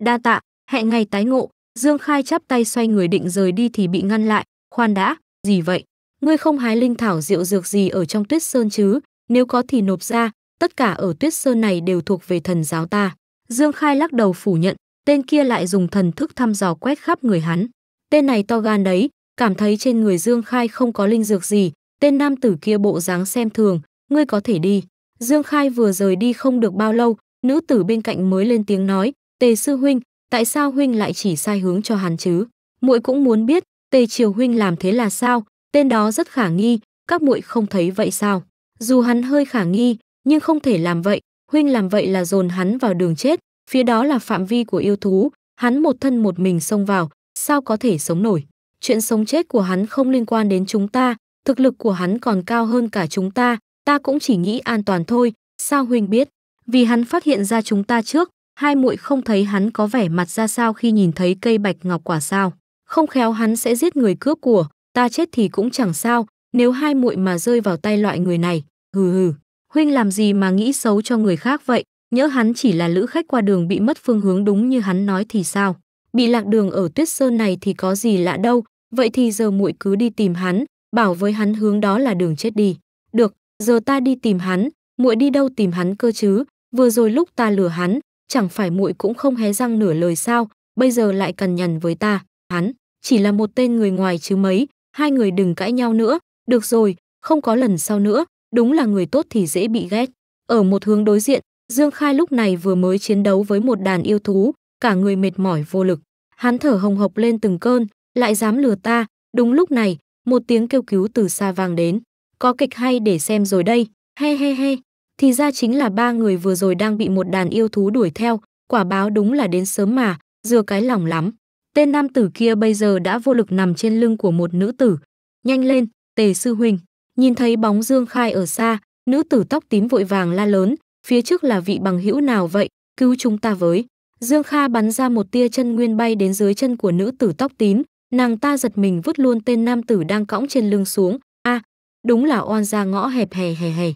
Đa tạ, hẹn ngày tái ngộ, Dương Khai chắp tay xoay người định rời đi thì bị ngăn lại, khoan đã, gì vậy? Ngươi không hái linh thảo rượu dược gì ở trong tuyết sơn chứ, nếu có thì nộp ra, tất cả ở tuyết sơn này đều thuộc về thần giáo ta. Dương Khai lắc đầu phủ nhận, tên kia lại dùng thần thức thăm dò quét khắp người hắn. Tên này to gan đấy, cảm thấy trên người Dương Khai không có linh dược gì, tên nam tử kia bộ dáng xem thường, ngươi có thể đi. Dương Khai vừa rời đi không được bao lâu, nữ tử bên cạnh mới lên tiếng nói, "Tề sư huynh, tại sao huynh lại chỉ sai hướng cho hắn chứ? Muội cũng muốn biết, Tề Triều huynh làm thế là sao? Tên đó rất khả nghi, các muội không thấy vậy sao?" Dù hắn hơi khả nghi, nhưng không thể làm vậy, huynh làm vậy là dồn hắn vào đường chết, phía đó là phạm vi của yêu thú, hắn một thân một mình xông vào, sao có thể sống nổi? Chuyện sống chết của hắn không liên quan đến chúng ta, thực lực của hắn còn cao hơn cả chúng ta, ta cũng chỉ nghĩ an toàn thôi, sao huynh biết? Vì hắn phát hiện ra chúng ta trước, hai muội không thấy hắn có vẻ mặt ra sao khi nhìn thấy cây bạch ngọc quả sao. Không khéo hắn sẽ giết người cướp của, ta chết thì cũng chẳng sao, nếu hai muội mà rơi vào tay loại người này, hừ hừ. Huynh làm gì mà nghĩ xấu cho người khác vậy, nhỡ hắn chỉ là lữ khách qua đường bị mất phương hướng đúng như hắn nói thì sao? Bị lạc đường ở tuyết sơn này thì có gì lạ đâu, vậy thì giờ muội cứ đi tìm hắn, bảo với hắn hướng đó là đường chết đi. Được, giờ ta đi tìm hắn, muội đi đâu tìm hắn cơ chứ? Vừa rồi lúc ta lừa hắn, chẳng phải muội cũng không hé răng nửa lời sao, bây giờ lại cần nhằn với ta, hắn chỉ là một tên người ngoài chứ mấy, hai người đừng cãi nhau nữa, được rồi, không có lần sau nữa, đúng là người tốt thì dễ bị ghét. Ở một hướng đối diện, Dương Khai lúc này vừa mới chiến đấu với một đàn yêu thú, cả người mệt mỏi vô lực. Hắn thở hồng hộc lên từng cơn, lại dám lừa ta, đúng lúc này, một tiếng kêu cứu từ xa vang đến có kịch hay để xem rồi đây, he he he. Thì ra chính là ba người vừa rồi đang bị một đàn yêu thú đuổi theo, quả báo đúng là đến sớm mà, dừa cái lòng lắm. Tên nam tử kia bây giờ đã vô lực nằm trên lưng của một nữ tử. Nhanh lên, tề sư huynh. Nhìn thấy bóng Dương Khai ở xa, nữ tử tóc tím vội vàng la lớn, phía trước là vị bằng hữu nào vậy, cứu chúng ta với. Dương Kha bắn ra một tia chân nguyên bay đến dưới chân của nữ tử tóc tím, nàng ta giật mình vứt luôn tên nam tử đang cõng trên lưng xuống, a, à, Đúng là oan ra ngõ hẹp hè hè hè.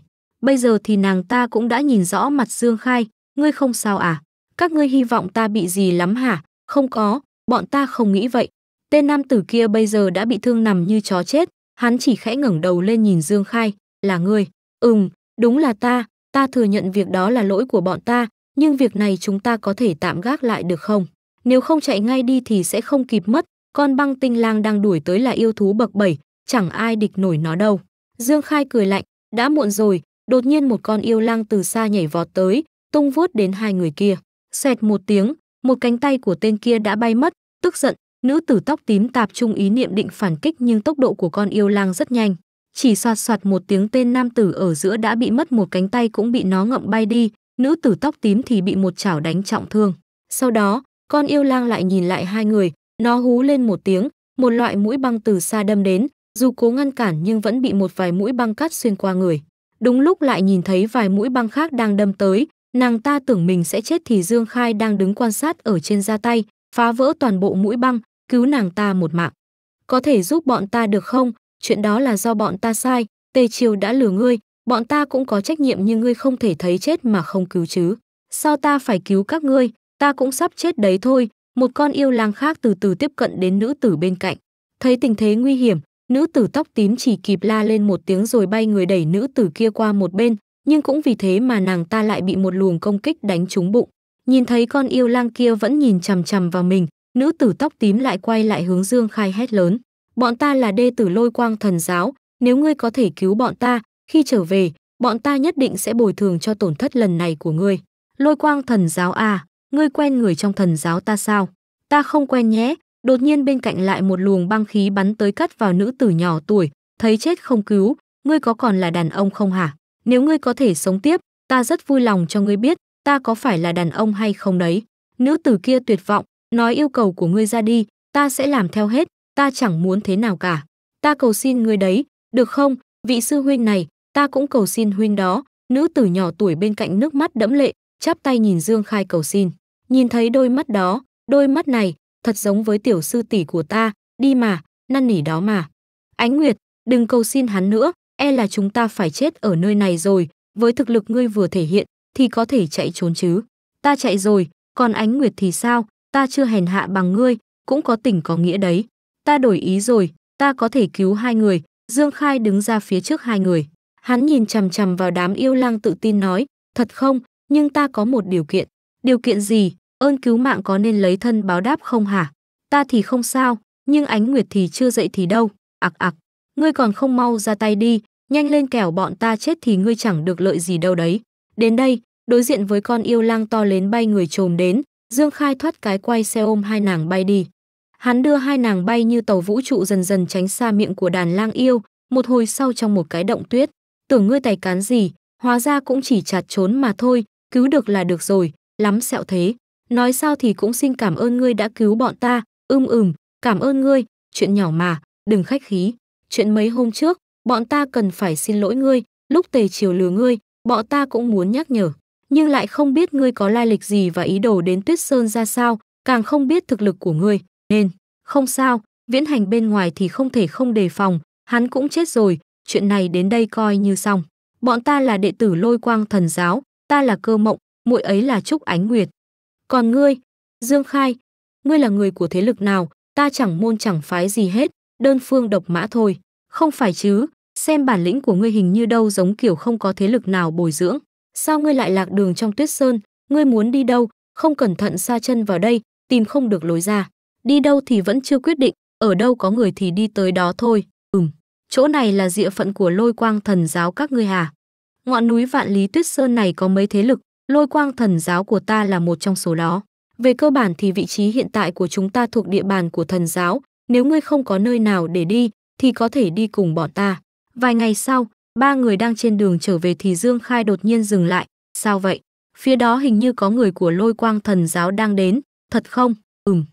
Bây giờ thì nàng ta cũng đã nhìn rõ mặt Dương Khai, ngươi không sao à? Các ngươi hy vọng ta bị gì lắm hả? Không có, bọn ta không nghĩ vậy. Tên nam tử kia bây giờ đã bị thương nằm như chó chết, hắn chỉ khẽ ngẩng đầu lên nhìn Dương Khai, là ngươi. Ừm, đúng là ta, ta thừa nhận việc đó là lỗi của bọn ta, nhưng việc này chúng ta có thể tạm gác lại được không? Nếu không chạy ngay đi thì sẽ không kịp mất, con băng tinh lang đang đuổi tới là yêu thú bậc 7, chẳng ai địch nổi nó đâu. Dương Khai cười lạnh, đã muộn rồi, đột nhiên một con yêu lang từ xa nhảy vọt tới, tung vuốt đến hai người kia. Xẹt một tiếng, một cánh tay của tên kia đã bay mất, tức giận, nữ tử tóc tím tạp trung ý niệm định phản kích nhưng tốc độ của con yêu lang rất nhanh. Chỉ soạt soạt một tiếng tên nam tử ở giữa đã bị mất một cánh tay cũng bị nó ngậm bay đi, nữ tử tóc tím thì bị một chảo đánh trọng thương. Sau đó, con yêu lang lại nhìn lại hai người, nó hú lên một tiếng, một loại mũi băng từ xa đâm đến, dù cố ngăn cản nhưng vẫn bị một vài mũi băng cắt xuyên qua người. Đúng lúc lại nhìn thấy vài mũi băng khác đang đâm tới, nàng ta tưởng mình sẽ chết thì Dương Khai đang đứng quan sát ở trên da tay, phá vỡ toàn bộ mũi băng, cứu nàng ta một mạng. Có thể giúp bọn ta được không? Chuyện đó là do bọn ta sai, Tề Triều đã lừa ngươi, bọn ta cũng có trách nhiệm nhưng ngươi không thể thấy chết mà không cứu chứ. Sao ta phải cứu các ngươi, ta cũng sắp chết đấy thôi. Một con yêu lang khác từ từ tiếp cận đến nữ tử bên cạnh. Thấy tình thế nguy hiểm, Nữ tử tóc tím chỉ kịp la lên một tiếng rồi bay người đẩy nữ tử kia qua một bên, nhưng cũng vì thế mà nàng ta lại bị một luồng công kích đánh trúng bụng. Nhìn thấy con yêu lang kia vẫn nhìn chằm chằm vào mình, nữ tử tóc tím lại quay lại hướng Dương Khai hét lớn. Bọn ta là đê tử lôi quang thần giáo, nếu ngươi có thể cứu bọn ta, khi trở về, bọn ta nhất định sẽ bồi thường cho tổn thất lần này của ngươi. Lôi quang thần giáo à, ngươi quen người trong thần giáo ta sao? Ta không quen nhé, Đột nhiên bên cạnh lại một luồng băng khí bắn tới cắt vào nữ tử nhỏ tuổi, thấy chết không cứu, ngươi có còn là đàn ông không hả? Nếu ngươi có thể sống tiếp, ta rất vui lòng cho ngươi biết, ta có phải là đàn ông hay không đấy. Nữ tử kia tuyệt vọng, nói yêu cầu của ngươi ra đi, ta sẽ làm theo hết, ta chẳng muốn thế nào cả. Ta cầu xin ngươi đấy, được không, vị sư huynh này, ta cũng cầu xin huynh đó. Nữ tử nhỏ tuổi bên cạnh nước mắt đẫm lệ, chắp tay nhìn Dương Khai cầu xin. Nhìn thấy đôi mắt đó, đôi mắt này, thật giống với tiểu sư tỷ của ta, đi mà, năn nỉ đó mà. Ánh Nguyệt, đừng cầu xin hắn nữa, e là chúng ta phải chết ở nơi này rồi, với thực lực ngươi vừa thể hiện thì có thể chạy trốn chứ. Ta chạy rồi, còn Ánh Nguyệt thì sao, ta chưa hèn hạ bằng ngươi, cũng có tình có nghĩa đấy. Ta đổi ý rồi, ta có thể cứu hai người, Dương Khai đứng ra phía trước hai người. Hắn nhìn chằm chằm vào đám yêu lang tự tin nói, thật không, nhưng ta có một điều kiện. Điều kiện gì? ơn cứu mạng có nên lấy thân báo đáp không hả? Ta thì không sao, nhưng ánh nguyệt thì chưa dậy thì đâu, ạc ạc, ngươi còn không mau ra tay đi, nhanh lên kẻo bọn ta chết thì ngươi chẳng được lợi gì đâu đấy. Đến đây, đối diện với con yêu lang to lớn bay người trồm đến, Dương Khai thoát cái quay xe ôm hai nàng bay đi. Hắn đưa hai nàng bay như tàu vũ trụ dần dần tránh xa miệng của đàn lang yêu, một hồi sau trong một cái động tuyết. Tưởng ngươi tài cán gì, hóa ra cũng chỉ chặt trốn mà thôi, cứu được là được rồi, lắm sẹo thế. Nói sao thì cũng xin cảm ơn ngươi đã cứu bọn ta, ưm ừm, cảm ơn ngươi, chuyện nhỏ mà, đừng khách khí. Chuyện mấy hôm trước, bọn ta cần phải xin lỗi ngươi, lúc tề chiều lừa ngươi, bọn ta cũng muốn nhắc nhở. Nhưng lại không biết ngươi có lai lịch gì và ý đồ đến Tuyết Sơn ra sao, càng không biết thực lực của ngươi, nên, không sao, viễn hành bên ngoài thì không thể không đề phòng, hắn cũng chết rồi, chuyện này đến đây coi như xong. Bọn ta là đệ tử lôi quang thần giáo, ta là cơ mộng, muội ấy là Trúc Ánh Nguyệt. Còn ngươi, Dương Khai, ngươi là người của thế lực nào, ta chẳng môn chẳng phái gì hết, đơn phương độc mã thôi. Không phải chứ, xem bản lĩnh của ngươi hình như đâu giống kiểu không có thế lực nào bồi dưỡng. Sao ngươi lại lạc đường trong tuyết sơn, ngươi muốn đi đâu, không cẩn thận xa chân vào đây, tìm không được lối ra. Đi đâu thì vẫn chưa quyết định, ở đâu có người thì đi tới đó thôi. Ừm, chỗ này là địa phận của lôi quang thần giáo các ngươi hà. Ngọn núi vạn lý tuyết sơn này có mấy thế lực, Lôi quang thần giáo của ta là một trong số đó. Về cơ bản thì vị trí hiện tại của chúng ta thuộc địa bàn của thần giáo, nếu ngươi không có nơi nào để đi thì có thể đi cùng bọn ta. Vài ngày sau, ba người đang trên đường trở về thì Dương Khai đột nhiên dừng lại. Sao vậy? Phía đó hình như có người của lôi quang thần giáo đang đến, thật không? Ừm.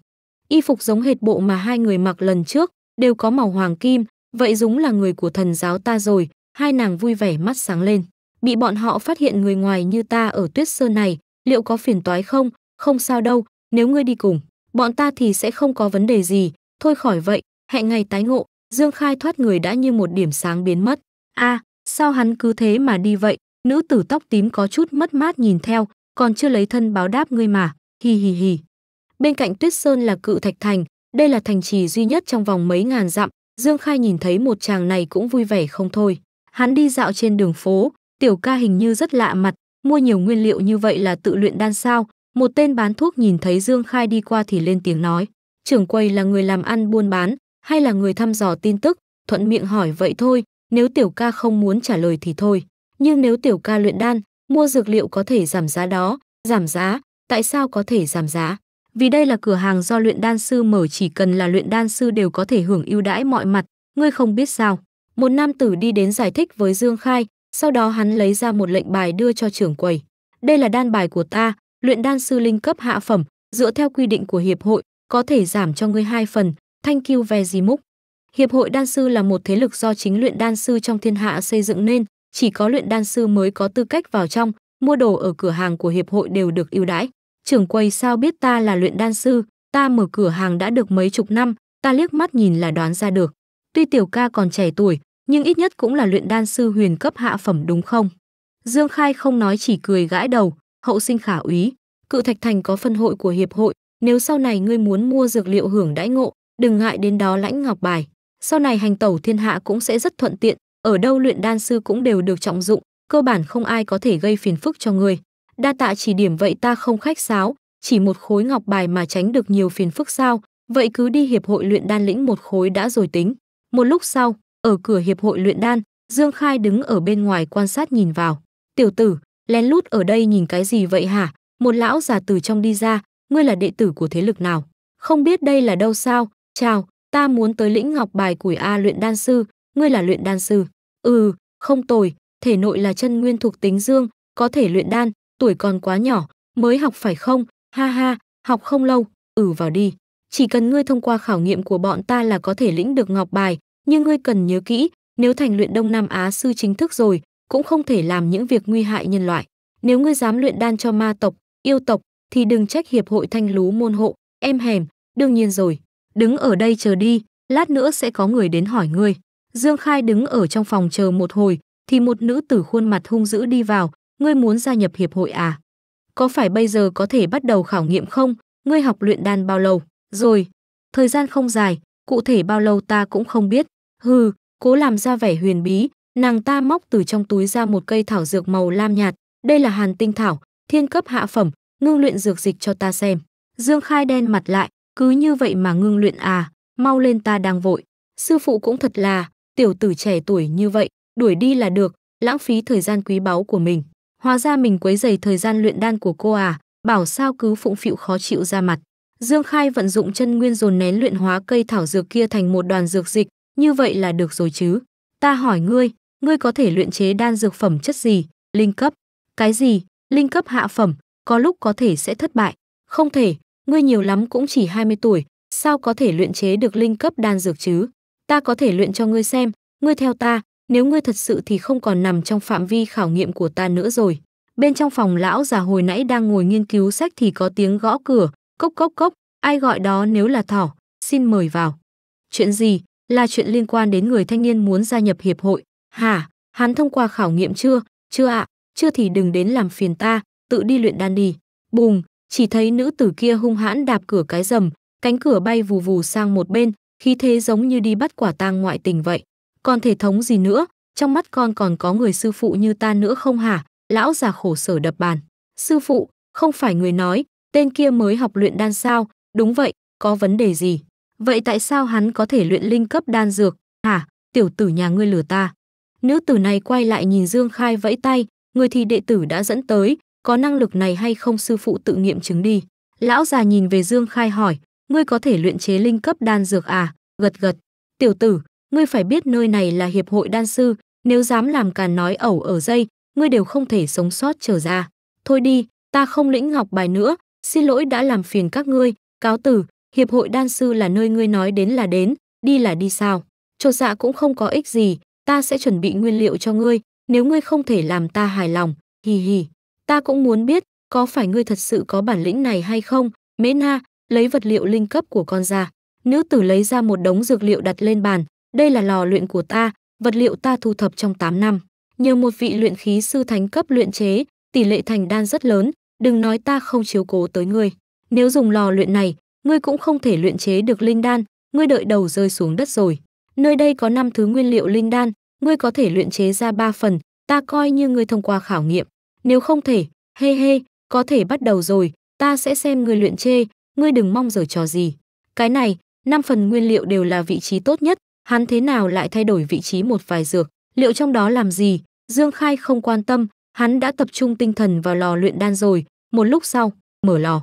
Y phục giống hệt bộ mà hai người mặc lần trước, đều có màu hoàng kim, vậy đúng là người của thần giáo ta rồi, hai nàng vui vẻ mắt sáng lên bị bọn họ phát hiện người ngoài như ta ở tuyết sơn này, liệu có phiền toái không? Không sao đâu, nếu ngươi đi cùng, bọn ta thì sẽ không có vấn đề gì, thôi khỏi vậy, hẹn ngày tái ngộ, Dương Khai thoát người đã như một điểm sáng biến mất. a à, sao hắn cứ thế mà đi vậy? Nữ tử tóc tím có chút mất mát nhìn theo, còn chưa lấy thân báo đáp ngươi mà, hì hì hì. Bên cạnh Tuyết Sơn là cự thạch thành, đây là thành trì duy nhất trong vòng mấy ngàn dặm, Dương Khai nhìn thấy một chàng này cũng vui vẻ không thôi. Hắn đi dạo trên đường phố, Tiểu ca hình như rất lạ mặt, mua nhiều nguyên liệu như vậy là tự luyện đan sao? Một tên bán thuốc nhìn thấy Dương Khai đi qua thì lên tiếng nói, trưởng quầy là người làm ăn buôn bán hay là người thăm dò tin tức, thuận miệng hỏi vậy thôi, nếu tiểu ca không muốn trả lời thì thôi. Nhưng nếu tiểu ca luyện đan, mua dược liệu có thể giảm giá đó, giảm giá, tại sao có thể giảm giá? Vì đây là cửa hàng do luyện đan sư mở chỉ cần là luyện đan sư đều có thể hưởng ưu đãi mọi mặt, ngươi không biết sao. Một nam tử đi đến giải thích với Dương Khai, sau đó hắn lấy ra một lệnh bài đưa cho trưởng quầy. Đây là đan bài của ta, luyện đan sư linh cấp hạ phẩm, dựa theo quy định của hiệp hội, có thể giảm cho ngươi hai phần, thanh kiêu ve di múc. Hiệp hội đan sư là một thế lực do chính luyện đan sư trong thiên hạ xây dựng nên, chỉ có luyện đan sư mới có tư cách vào trong, mua đồ ở cửa hàng của hiệp hội đều được ưu đãi. Trưởng quầy sao biết ta là luyện đan sư, ta mở cửa hàng đã được mấy chục năm, ta liếc mắt nhìn là đoán ra được. Tuy tiểu ca còn trẻ tuổi, nhưng ít nhất cũng là luyện đan sư huyền cấp hạ phẩm đúng không? Dương Khai không nói chỉ cười gãi đầu, hậu sinh khả úy, cự thạch thành có phân hội của hiệp hội, nếu sau này ngươi muốn mua dược liệu hưởng đãi ngộ, đừng ngại đến đó lãnh ngọc bài. Sau này hành tẩu thiên hạ cũng sẽ rất thuận tiện, ở đâu luyện đan sư cũng đều được trọng dụng, cơ bản không ai có thể gây phiền phức cho ngươi. Đa tạ chỉ điểm vậy ta không khách sáo, chỉ một khối ngọc bài mà tránh được nhiều phiền phức sao, vậy cứ đi hiệp hội luyện đan lĩnh một khối đã rồi tính. Một lúc sau, ở cửa hiệp hội luyện đan, Dương Khai đứng ở bên ngoài quan sát nhìn vào. Tiểu tử, lén lút ở đây nhìn cái gì vậy hả? Một lão già từ trong đi ra, ngươi là đệ tử của thế lực nào? Không biết đây là đâu sao? Chào, ta muốn tới lĩnh ngọc bài củi A luyện đan sư, ngươi là luyện đan sư. Ừ, không tồi, thể nội là chân nguyên thuộc tính dương, có thể luyện đan, tuổi còn quá nhỏ, mới học phải không? Ha ha, học không lâu, ừ vào đi. Chỉ cần ngươi thông qua khảo nghiệm của bọn ta là có thể lĩnh được ngọc bài, nhưng ngươi cần nhớ kỹ, nếu thành luyện Đông Nam Á sư chính thức rồi, cũng không thể làm những việc nguy hại nhân loại. Nếu ngươi dám luyện đan cho ma tộc, yêu tộc thì đừng trách hiệp hội Thanh Lú môn hộ, em hèm, đương nhiên rồi. Đứng ở đây chờ đi, lát nữa sẽ có người đến hỏi ngươi. Dương Khai đứng ở trong phòng chờ một hồi, thì một nữ tử khuôn mặt hung dữ đi vào, ngươi muốn gia nhập hiệp hội à? Có phải bây giờ có thể bắt đầu khảo nghiệm không? Ngươi học luyện đan bao lâu? Rồi, thời gian không dài, cụ thể bao lâu ta cũng không biết. Hừ, cố làm ra vẻ huyền bí, nàng ta móc từ trong túi ra một cây thảo dược màu lam nhạt, đây là hàn tinh thảo, thiên cấp hạ phẩm, ngưng luyện dược dịch cho ta xem. Dương Khai đen mặt lại, cứ như vậy mà ngưng luyện à, mau lên ta đang vội. Sư phụ cũng thật là, tiểu tử trẻ tuổi như vậy, đuổi đi là được, lãng phí thời gian quý báu của mình. Hóa ra mình quấy dày thời gian luyện đan của cô à, bảo sao cứ phụng phịu khó chịu ra mặt. Dương Khai vận dụng chân nguyên dồn nén luyện hóa cây thảo dược kia thành một đoàn dược dịch, như vậy là được rồi chứ. Ta hỏi ngươi, ngươi có thể luyện chế đan dược phẩm chất gì, linh cấp? Cái gì, linh cấp hạ phẩm, có lúc có thể sẽ thất bại. Không thể, ngươi nhiều lắm cũng chỉ 20 tuổi, sao có thể luyện chế được linh cấp đan dược chứ? Ta có thể luyện cho ngươi xem, ngươi theo ta, nếu ngươi thật sự thì không còn nằm trong phạm vi khảo nghiệm của ta nữa rồi. Bên trong phòng lão già hồi nãy đang ngồi nghiên cứu sách thì có tiếng gõ cửa, Cốc cốc cốc, ai gọi đó nếu là thỏ, xin mời vào. Chuyện gì? Là chuyện liên quan đến người thanh niên muốn gia nhập hiệp hội. Hả? Hắn thông qua khảo nghiệm chưa? Chưa ạ, à, chưa thì đừng đến làm phiền ta, tự đi luyện đan đi. Bùng, chỉ thấy nữ tử kia hung hãn đạp cửa cái rầm, cánh cửa bay vù vù sang một bên, khí thế giống như đi bắt quả tang ngoại tình vậy. Còn thể thống gì nữa, trong mắt con còn có người sư phụ như ta nữa không hả? Lão già khổ sở đập bàn. Sư phụ, không phải người nói, Tên kia mới học luyện đan sao? Đúng vậy, có vấn đề gì? Vậy tại sao hắn có thể luyện linh cấp đan dược? Hả? Tiểu tử nhà ngươi lừa ta. Nữ tử này quay lại nhìn Dương Khai vẫy tay, người thì đệ tử đã dẫn tới, có năng lực này hay không sư phụ tự nghiệm chứng đi. Lão già nhìn về Dương Khai hỏi, ngươi có thể luyện chế linh cấp đan dược à? Gật gật. Tiểu tử, ngươi phải biết nơi này là hiệp hội đan sư, nếu dám làm càn nói ẩu ở dây, ngươi đều không thể sống sót trở ra. Thôi đi, ta không lĩnh ngọc bài nữa, xin lỗi đã làm phiền các ngươi, cáo tử, hiệp hội đan sư là nơi ngươi nói đến là đến, đi là đi sao? chột dạ cũng không có ích gì, ta sẽ chuẩn bị nguyên liệu cho ngươi, nếu ngươi không thể làm ta hài lòng, hì hì. Ta cũng muốn biết, có phải ngươi thật sự có bản lĩnh này hay không? Mễ Na, lấy vật liệu linh cấp của con ra. Dạ. Nữ tử lấy ra một đống dược liệu đặt lên bàn, đây là lò luyện của ta, vật liệu ta thu thập trong 8 năm. Nhờ một vị luyện khí sư thánh cấp luyện chế, tỷ lệ thành đan rất lớn, đừng nói ta không chiếu cố tới ngươi. Nếu dùng lò luyện này, ngươi cũng không thể luyện chế được linh đan, ngươi đợi đầu rơi xuống đất rồi. Nơi đây có năm thứ nguyên liệu linh đan, ngươi có thể luyện chế ra 3 phần, ta coi như ngươi thông qua khảo nghiệm. Nếu không thể, hê hê, có thể bắt đầu rồi, ta sẽ xem ngươi luyện chê, ngươi đừng mong giở trò gì. Cái này, năm phần nguyên liệu đều là vị trí tốt nhất, hắn thế nào lại thay đổi vị trí một vài dược, liệu trong đó làm gì, Dương Khai không quan tâm, Hắn đã tập trung tinh thần vào lò luyện đan rồi, một lúc sau, mở lò.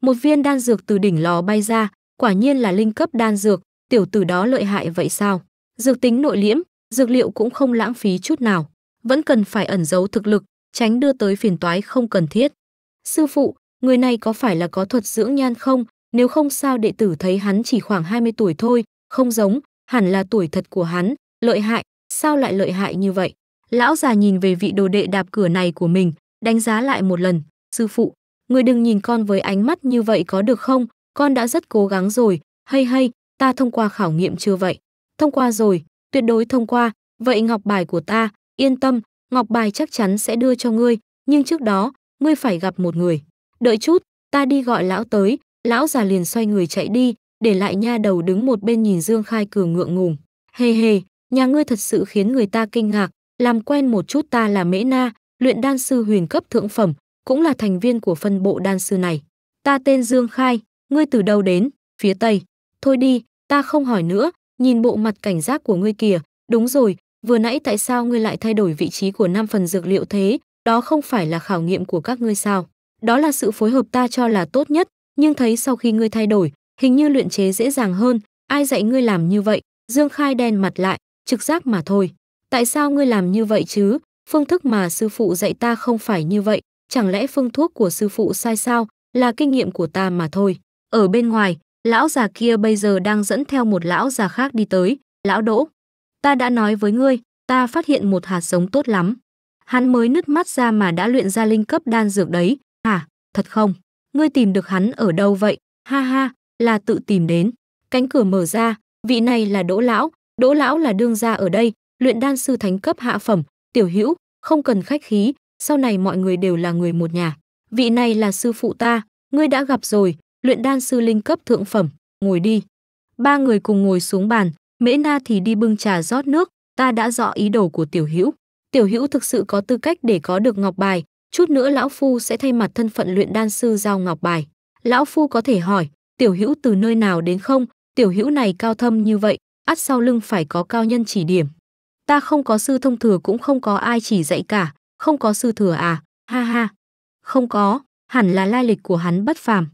Một viên đan dược từ đỉnh lò bay ra, quả nhiên là linh cấp đan dược, tiểu tử đó lợi hại vậy sao? Dược tính nội liễm, dược liệu cũng không lãng phí chút nào, vẫn cần phải ẩn giấu thực lực, tránh đưa tới phiền toái không cần thiết. Sư phụ, người này có phải là có thuật dưỡng nhan không? Nếu không sao đệ tử thấy hắn chỉ khoảng 20 tuổi thôi, không giống, hẳn là tuổi thật của hắn, lợi hại, sao lại lợi hại như vậy? Lão già nhìn về vị đồ đệ đạp cửa này của mình, đánh giá lại một lần, sư phụ, người đừng nhìn con với ánh mắt như vậy có được không, con đã rất cố gắng rồi, hay hay, ta thông qua khảo nghiệm chưa vậy? Thông qua rồi, tuyệt đối thông qua, vậy ngọc bài của ta, yên tâm, ngọc bài chắc chắn sẽ đưa cho ngươi, nhưng trước đó, ngươi phải gặp một người. Đợi chút, ta đi gọi lão tới, lão già liền xoay người chạy đi, để lại nha đầu đứng một bên nhìn Dương Khai Cường ngượng ngùng. Hề hề, nhà ngươi thật sự khiến người ta kinh ngạc, làm quen một chút ta là Mễ Na, luyện đan sư huyền cấp thượng phẩm, cũng là thành viên của phân bộ đan sư này. Ta tên Dương Khai, ngươi từ đâu đến? Phía Tây. Thôi đi, ta không hỏi nữa, nhìn bộ mặt cảnh giác của ngươi kìa, đúng rồi, vừa nãy tại sao ngươi lại thay đổi vị trí của năm phần dược liệu thế, đó không phải là khảo nghiệm của các ngươi sao? Đó là sự phối hợp ta cho là tốt nhất, nhưng thấy sau khi ngươi thay đổi, hình như luyện chế dễ dàng hơn, ai dạy ngươi làm như vậy? Dương Khai đen mặt lại, trực giác mà thôi. Tại sao ngươi làm như vậy chứ? Phương thức mà sư phụ dạy ta không phải như vậy, chẳng lẽ phương thuốc của sư phụ sai sao, là kinh nghiệm của ta mà thôi. Ở bên ngoài, lão già kia bây giờ đang dẫn theo một lão già khác đi tới, lão đỗ. Ta đã nói với ngươi, ta phát hiện một hạt giống tốt lắm. Hắn mới nứt mắt ra mà đã luyện ra linh cấp đan dược đấy, hả, thật không? Ngươi tìm được hắn ở đâu vậy? Ha ha, là tự tìm đến. Cánh cửa mở ra, vị này là Đỗ Lão, Đỗ Lão là đương gia ở đây, luyện đan sư thánh cấp hạ phẩm, tiểu hữu, không cần khách khí, sau này mọi người đều là người một nhà. Vị này là sư phụ ta, ngươi đã gặp rồi, luyện đan sư linh cấp thượng phẩm, ngồi đi. Ba người cùng ngồi xuống bàn, Mễ Na thì đi bưng trà rót nước, ta đã rõ ý đồ của tiểu hữu. Tiểu hữu thực sự có tư cách để có được ngọc bài, chút nữa lão phu sẽ thay mặt thân phận luyện đan sư giao ngọc bài. Lão phu có thể hỏi, tiểu hữu từ nơi nào đến không? Tiểu hữu này cao thâm như vậy, ắt sau lưng phải có cao nhân chỉ điểm ta không có sư thông thừa cũng không có ai chỉ dạy cả, không có sư thừa à, ha ha. Không có, hẳn là lai lịch của hắn bất phàm.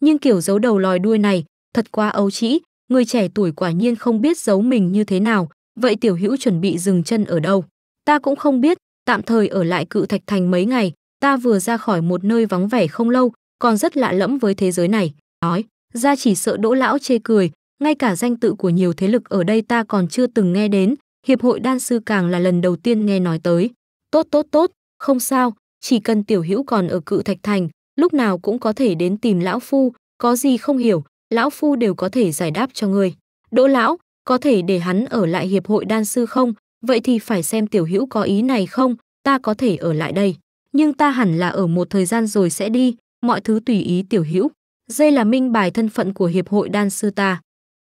Nhưng kiểu giấu đầu lòi đuôi này, thật quá ấu trĩ, người trẻ tuổi quả nhiên không biết giấu mình như thế nào, vậy tiểu hữu chuẩn bị dừng chân ở đâu. Ta cũng không biết, tạm thời ở lại cự thạch thành mấy ngày, ta vừa ra khỏi một nơi vắng vẻ không lâu, còn rất lạ lẫm với thế giới này. Nói, ra chỉ sợ đỗ lão chê cười, ngay cả danh tự của nhiều thế lực ở đây ta còn chưa từng nghe đến, Hiệp hội đan sư càng là lần đầu tiên nghe nói tới. Tốt tốt tốt, không sao, chỉ cần tiểu hữu còn ở cự thạch thành, lúc nào cũng có thể đến tìm lão phu, có gì không hiểu, lão phu đều có thể giải đáp cho người. Đỗ lão, có thể để hắn ở lại hiệp hội đan sư không? Vậy thì phải xem tiểu hữu có ý này không, ta có thể ở lại đây. Nhưng ta hẳn là ở một thời gian rồi sẽ đi, mọi thứ tùy ý tiểu hữu. Dây là minh bài thân phận của hiệp hội đan sư ta.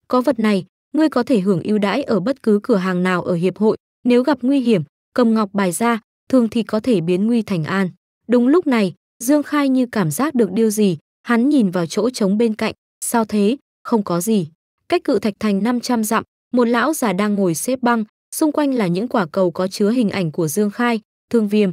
Có vật này, ngươi có thể hưởng ưu đãi ở bất cứ cửa hàng nào ở hiệp hội, nếu gặp nguy hiểm, cầm ngọc bài ra, thường thì có thể biến nguy thành an. Đúng lúc này, Dương Khai như cảm giác được điều gì, hắn nhìn vào chỗ trống bên cạnh, sao thế, không có gì. Cách cự thạch thành 500 dặm, một lão già đang ngồi xếp băng, xung quanh là những quả cầu có chứa hình ảnh của Dương Khai, thương viêm.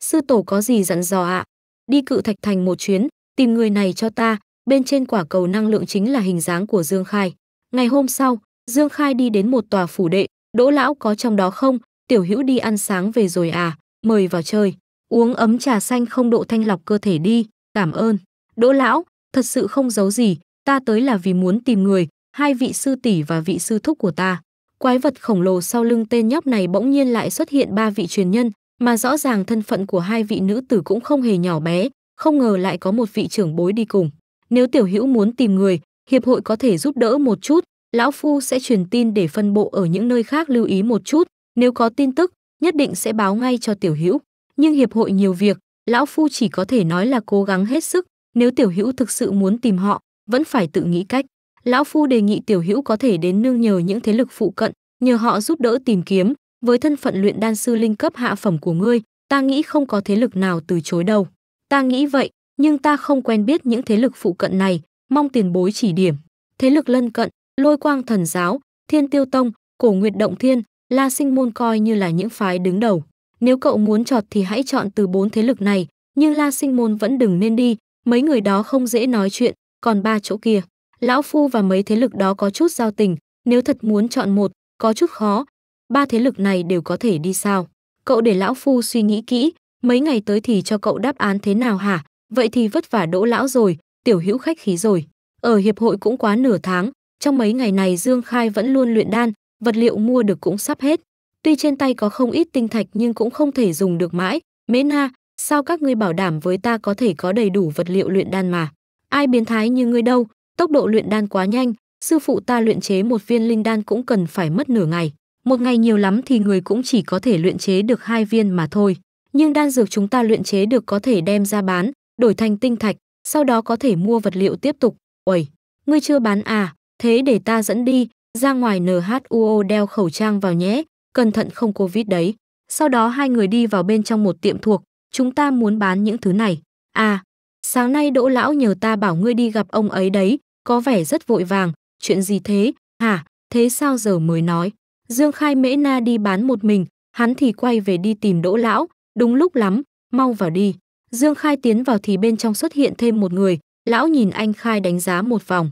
Sư tổ có gì dặn dò ạ? À? Đi cự thạch thành một chuyến, tìm người này cho ta, bên trên quả cầu năng lượng chính là hình dáng của Dương Khai. Ngày hôm sau, Dương Khai đi đến một tòa phủ đệ, đỗ lão có trong đó không, tiểu hữu đi ăn sáng về rồi à, mời vào chơi, uống ấm trà xanh không độ thanh lọc cơ thể đi, cảm ơn. Đỗ lão, thật sự không giấu gì, ta tới là vì muốn tìm người, hai vị sư tỷ và vị sư thúc của ta. Quái vật khổng lồ sau lưng tên nhóc này bỗng nhiên lại xuất hiện ba vị truyền nhân, mà rõ ràng thân phận của hai vị nữ tử cũng không hề nhỏ bé, không ngờ lại có một vị trưởng bối đi cùng. Nếu tiểu hữu muốn tìm người, hiệp hội có thể giúp đỡ một chút, lão phu sẽ truyền tin để phân bộ ở những nơi khác lưu ý một chút, nếu có tin tức, nhất định sẽ báo ngay cho tiểu hữu. Nhưng hiệp hội nhiều việc, lão phu chỉ có thể nói là cố gắng hết sức, nếu tiểu hữu thực sự muốn tìm họ, vẫn phải tự nghĩ cách. Lão phu đề nghị tiểu hữu có thể đến nương nhờ những thế lực phụ cận, nhờ họ giúp đỡ tìm kiếm, với thân phận luyện đan sư linh cấp hạ phẩm của ngươi, ta nghĩ không có thế lực nào từ chối đâu. Ta nghĩ vậy, nhưng ta không quen biết những thế lực phụ cận này, mong tiền bối chỉ điểm. Thế lực lân cận, lôi quang thần giáo, thiên tiêu tông, cổ nguyệt động thiên, la sinh môn coi như là những phái đứng đầu. Nếu cậu muốn chọn thì hãy chọn từ bốn thế lực này, nhưng la sinh môn vẫn đừng nên đi, mấy người đó không dễ nói chuyện, còn ba chỗ kia. Lão Phu và mấy thế lực đó có chút giao tình, nếu thật muốn chọn một, có chút khó. Ba thế lực này đều có thể đi sao? Cậu để Lão Phu suy nghĩ kỹ, mấy ngày tới thì cho cậu đáp án thế nào hả? Vậy thì vất vả đỗ lão rồi, tiểu hữu khách khí rồi. Ở hiệp hội cũng quá nửa tháng, trong mấy ngày này Dương Khai vẫn luôn luyện đan, vật liệu mua được cũng sắp hết. Tuy trên tay có không ít tinh thạch nhưng cũng không thể dùng được mãi. Mễ Na, sao các ngươi bảo đảm với ta có thể có đầy đủ vật liệu luyện đan mà? Ai biến thái như ngươi đâu, tốc độ luyện đan quá nhanh, sư phụ ta luyện chế một viên linh đan cũng cần phải mất nửa ngày. Một ngày nhiều lắm thì người cũng chỉ có thể luyện chế được hai viên mà thôi. Nhưng đan dược chúng ta luyện chế được có thể đem ra bán, đổi thành tinh thạch, sau đó có thể mua vật liệu tiếp tục. Uầy, ngươi chưa bán à, thế để ta dẫn đi, ra ngoài NHUO đeo khẩu trang vào nhé, cẩn thận không Covid đấy. Sau đó hai người đi vào bên trong một tiệm thuộc, chúng ta muốn bán những thứ này. À, sáng nay Đỗ Lão nhờ ta bảo ngươi đi gặp ông ấy đấy, có vẻ rất vội vàng, chuyện gì thế, hả, thế sao giờ mới nói. Dương Khai Mễ Na đi bán một mình, hắn thì quay về đi tìm Đỗ Lão, đúng lúc lắm, mau vào đi. Dương Khai tiến vào thì bên trong xuất hiện thêm một người, lão nhìn anh Khai đánh giá một vòng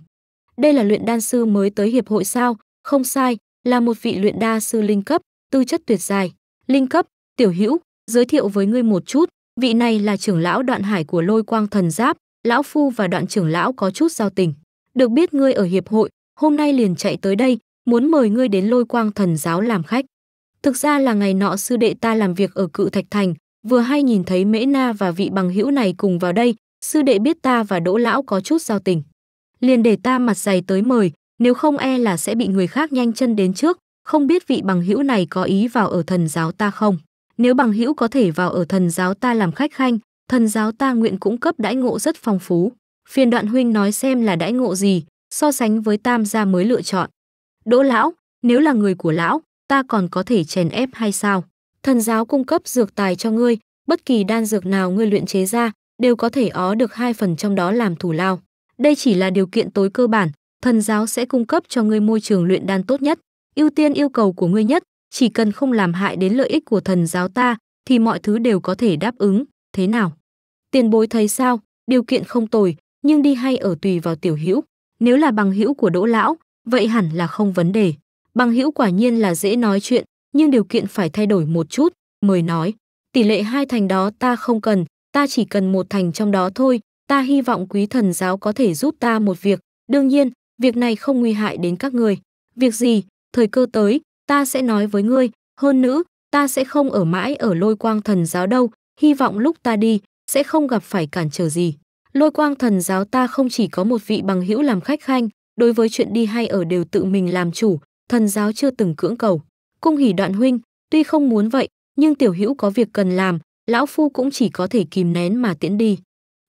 đây là luyện đan sư mới tới hiệp hội sao? Không sai, là một vị luyện đa sư linh cấp, tư chất tuyệt dài. Linh cấp, tiểu hữu, giới thiệu với ngươi một chút, vị này là trưởng lão đoạn hải của lôi quang thần giáp, lão phu và đoạn trưởng lão có chút giao tình. Được biết ngươi ở hiệp hội, hôm nay liền chạy tới đây, muốn mời ngươi đến lôi quang thần giáo làm khách. Thực ra là ngày nọ sư đệ ta làm việc ở cự thạch thành, vừa hay nhìn thấy mễ na và vị bằng hữu này cùng vào đây, sư đệ biết ta và đỗ lão có chút giao tình liền để ta mặt dày tới mời, nếu không e là sẽ bị người khác nhanh chân đến trước, không biết vị bằng hữu này có ý vào ở thần giáo ta không. Nếu bằng hữu có thể vào ở thần giáo ta làm khách khanh, thần giáo ta nguyện cũng cấp đãi ngộ rất phong phú. Phiền đoạn huynh nói xem là đãi ngộ gì, so sánh với tam gia mới lựa chọn. Đỗ lão, nếu là người của lão, ta còn có thể chèn ép hay sao? Thần giáo cung cấp dược tài cho ngươi, bất kỳ đan dược nào ngươi luyện chế ra, đều có thể ó được hai phần trong đó làm thủ lao. Đây chỉ là điều kiện tối cơ bản, thần giáo sẽ cung cấp cho ngươi môi trường luyện đan tốt nhất, ưu tiên yêu cầu của ngươi nhất, chỉ cần không làm hại đến lợi ích của thần giáo ta thì mọi thứ đều có thể đáp ứng, thế nào? Tiền bối thấy sao? Điều kiện không tồi, nhưng đi hay ở tùy vào tiểu hữu. Nếu là bằng hữu của Đỗ lão, vậy hẳn là không vấn đề. Bằng hữu quả nhiên là dễ nói chuyện, nhưng điều kiện phải thay đổi một chút, mời nói. Tỷ lệ hai thành đó ta không cần, ta chỉ cần một thành trong đó thôi, ta hy vọng quý thần giáo có thể giúp ta một việc. Đương nhiên, việc này không nguy hại đến các người. Việc gì, thời cơ tới, ta sẽ nói với ngươi. Hơn nữa, ta sẽ không ở mãi ở lôi quang thần giáo đâu. Hy vọng lúc ta đi, sẽ không gặp phải cản trở gì. Lôi quang thần giáo ta không chỉ có một vị bằng hữu làm khách khanh, đối với chuyện đi hay ở đều tự mình làm chủ, thần giáo chưa từng cưỡng cầu. Cung hỉ đoạn huynh, tuy không muốn vậy, nhưng tiểu hữu có việc cần làm, lão phu cũng chỉ có thể kìm nén mà tiễn đi.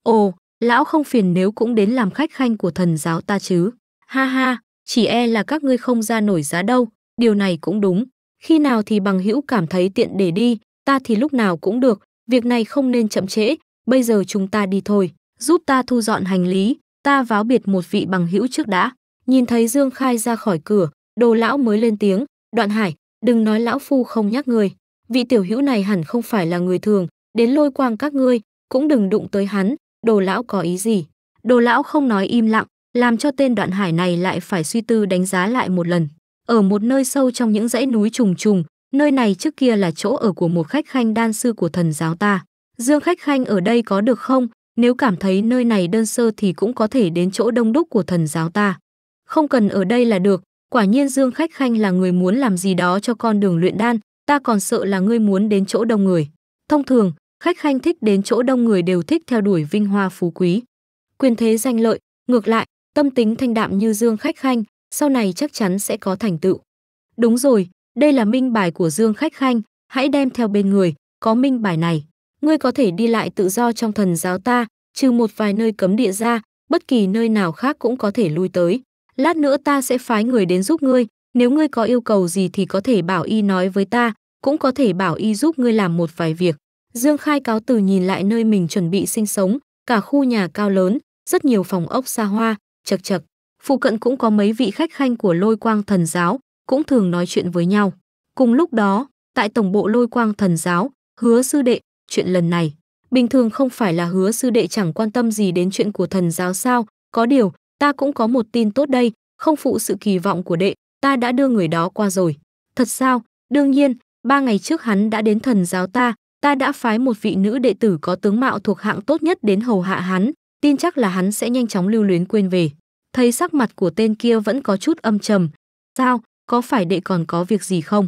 Ồ, lão không phiền nếu cũng đến làm khách khanh của thần giáo ta chứ. Ha ha, chỉ e là các ngươi không ra nổi giá đâu, điều này cũng đúng. Khi nào thì bằng hữu cảm thấy tiện để đi, ta thì lúc nào cũng được, việc này không nên chậm trễ, bây giờ chúng ta đi thôi, giúp ta thu dọn hành lý, ta váo biệt một vị bằng hữu trước đã. Nhìn thấy Dương Khai ra khỏi cửa, đồ lão mới lên tiếng, đoạn hải, đừng nói lão phu không nhắc người. Vị tiểu hữu này hẳn không phải là người thường, đến lôi quang các ngươi, cũng đừng đụng tới hắn, đồ lão có ý gì đồ lão không nói im lặng làm cho tên đoạn hải này lại phải suy tư đánh giá lại một lần ở một nơi sâu trong những dãy núi trùng trùng nơi này trước kia là chỗ ở của một khách khanh đan sư của thần giáo ta dương khách khanh ở đây có được không nếu cảm thấy nơi này đơn sơ thì cũng có thể đến chỗ đông đúc của thần giáo ta không cần ở đây là được quả nhiên dương khách khanh là người muốn làm gì đó cho con đường luyện đan ta còn sợ là ngươi muốn đến chỗ đông người thông thường Khách khanh thích đến chỗ đông người đều thích theo đuổi vinh hoa phú quý. Quyền thế danh lợi, ngược lại, tâm tính thanh đạm như Dương Khách Khanh, sau này chắc chắn sẽ có thành tựu. Đúng rồi, đây là minh bài của Dương Khách Khanh, hãy đem theo bên người, có minh bài này. Ngươi có thể đi lại tự do trong thần giáo ta, trừ một vài nơi cấm địa ra, bất kỳ nơi nào khác cũng có thể lui tới. Lát nữa ta sẽ phái người đến giúp ngươi, nếu ngươi có yêu cầu gì thì có thể bảo y nói với ta, cũng có thể bảo y giúp ngươi làm một vài việc. Dương Khai cáo từ nhìn lại nơi mình chuẩn bị sinh sống, cả khu nhà cao lớn, rất nhiều phòng ốc xa hoa, chật chật. Phụ cận cũng có mấy vị khách khanh của lôi quang thần giáo, cũng thường nói chuyện với nhau. Cùng lúc đó, tại tổng bộ lôi quang thần giáo, hứa sư đệ, chuyện lần này. Bình thường không phải là hứa sư đệ chẳng quan tâm gì đến chuyện của thần giáo sao, có điều, ta cũng có một tin tốt đây, không phụ sự kỳ vọng của đệ, ta đã đưa người đó qua rồi. Thật sao? Đương nhiên, ba ngày trước hắn đã đến thần giáo ta, ta đã phái một vị nữ đệ tử có tướng mạo thuộc hạng tốt nhất đến hầu hạ hắn, tin chắc là hắn sẽ nhanh chóng lưu luyến quên về. Thấy sắc mặt của tên kia vẫn có chút âm trầm. Sao, có phải đệ còn có việc gì không?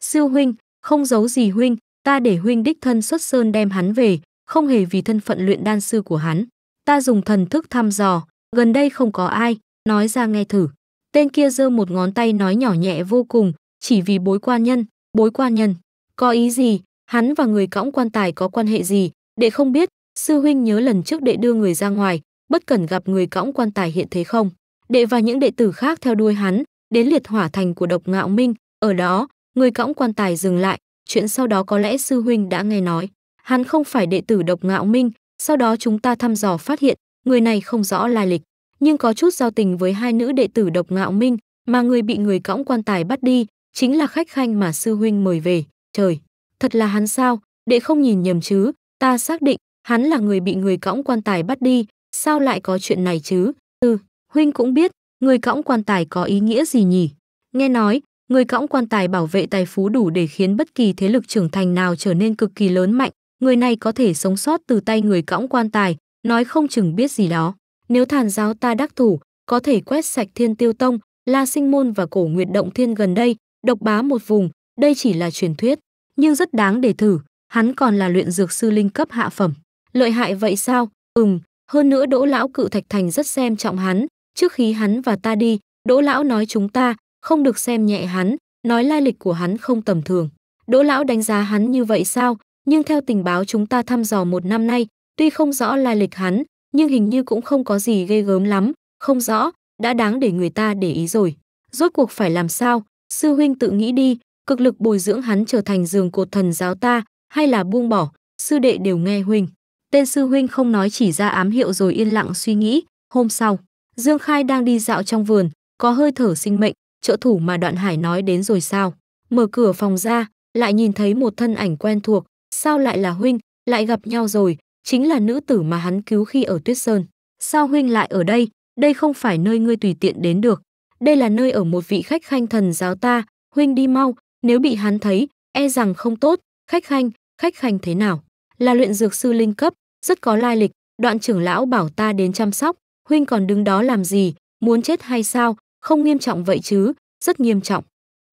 Siêu huynh, không giấu gì huynh, ta để huynh đích thân xuất sơn đem hắn về, không hề vì thân phận luyện đan sư của hắn. Ta dùng thần thức thăm dò, gần đây không có ai, nói ra nghe thử. Tên kia giơ một ngón tay nói nhỏ nhẹ vô cùng, chỉ vì bối quan nhân, bối quan nhân. Có ý gì, Hắn và người cõng quan tài có quan hệ gì, đệ không biết, sư huynh nhớ lần trước đệ đưa người ra ngoài, bất cần gặp người cõng quan tài hiện thế không. Đệ và những đệ tử khác theo đuôi hắn, đến liệt hỏa thành của độc ngạo minh, ở đó, người cõng quan tài dừng lại, chuyện sau đó có lẽ sư huynh đã nghe nói. Hắn không phải đệ tử độc ngạo minh, sau đó chúng ta thăm dò phát hiện, người này không rõ lai lịch, nhưng có chút giao tình với hai nữ đệ tử độc ngạo minh, mà người bị người cõng quan tài bắt đi, chính là khách khanh mà sư huynh mời về. Trời! thật là hắn sao đệ không nhìn nhầm chứ ta xác định hắn là người bị người cõng quan tài bắt đi sao lại có chuyện này chứ ừ huynh cũng biết người cõng quan tài có ý nghĩa gì nhỉ nghe nói người cõng quan tài bảo vệ tài phú đủ để khiến bất kỳ thế lực trưởng thành nào trở nên cực kỳ lớn mạnh người này có thể sống sót từ tay người cõng quan tài nói không chừng biết gì đó nếu thàn giáo ta đắc thủ có thể quét sạch thiên tiêu tông la sinh môn và cổ nguyệt động thiên gần đây độc bá một vùng đây chỉ là truyền thuyết nhưng rất đáng để thử, hắn còn là luyện dược sư linh cấp hạ phẩm. Lợi hại vậy sao? Ừm, hơn nữa Đỗ lão cự Thạch Thành rất xem trọng hắn, trước khi hắn và ta đi, Đỗ lão nói chúng ta không được xem nhẹ hắn, nói lai lịch của hắn không tầm thường. Đỗ lão đánh giá hắn như vậy sao? Nhưng theo tình báo chúng ta thăm dò một năm nay, tuy không rõ lai lịch hắn, nhưng hình như cũng không có gì ghê gớm lắm, không rõ, đã đáng để người ta để ý rồi. Rốt cuộc phải làm sao? Sư huynh tự nghĩ đi, cực lực bồi dưỡng hắn trở thành giường cột thần giáo ta, hay là buông bỏ, sư đệ đều nghe huynh. Tên sư huynh không nói chỉ ra ám hiệu rồi yên lặng suy nghĩ, hôm sau, Dương Khai đang đi dạo trong vườn, có hơi thở sinh mệnh, trợ thủ mà Đoạn Hải nói đến rồi sao? Mở cửa phòng ra, lại nhìn thấy một thân ảnh quen thuộc, sao lại là huynh, lại gặp nhau rồi, chính là nữ tử mà hắn cứu khi ở Tuyết Sơn. Sao huynh lại ở đây, đây không phải nơi ngươi tùy tiện đến được, đây là nơi ở một vị khách khanh thần giáo ta, huynh đi mau, nếu bị hắn thấy, e rằng không tốt, khách khanh, khách khanh thế nào? Là luyện dược sư linh cấp, rất có lai lịch, đoạn trưởng lão bảo ta đến chăm sóc, huynh còn đứng đó làm gì, muốn chết hay sao, không nghiêm trọng vậy chứ, rất nghiêm trọng.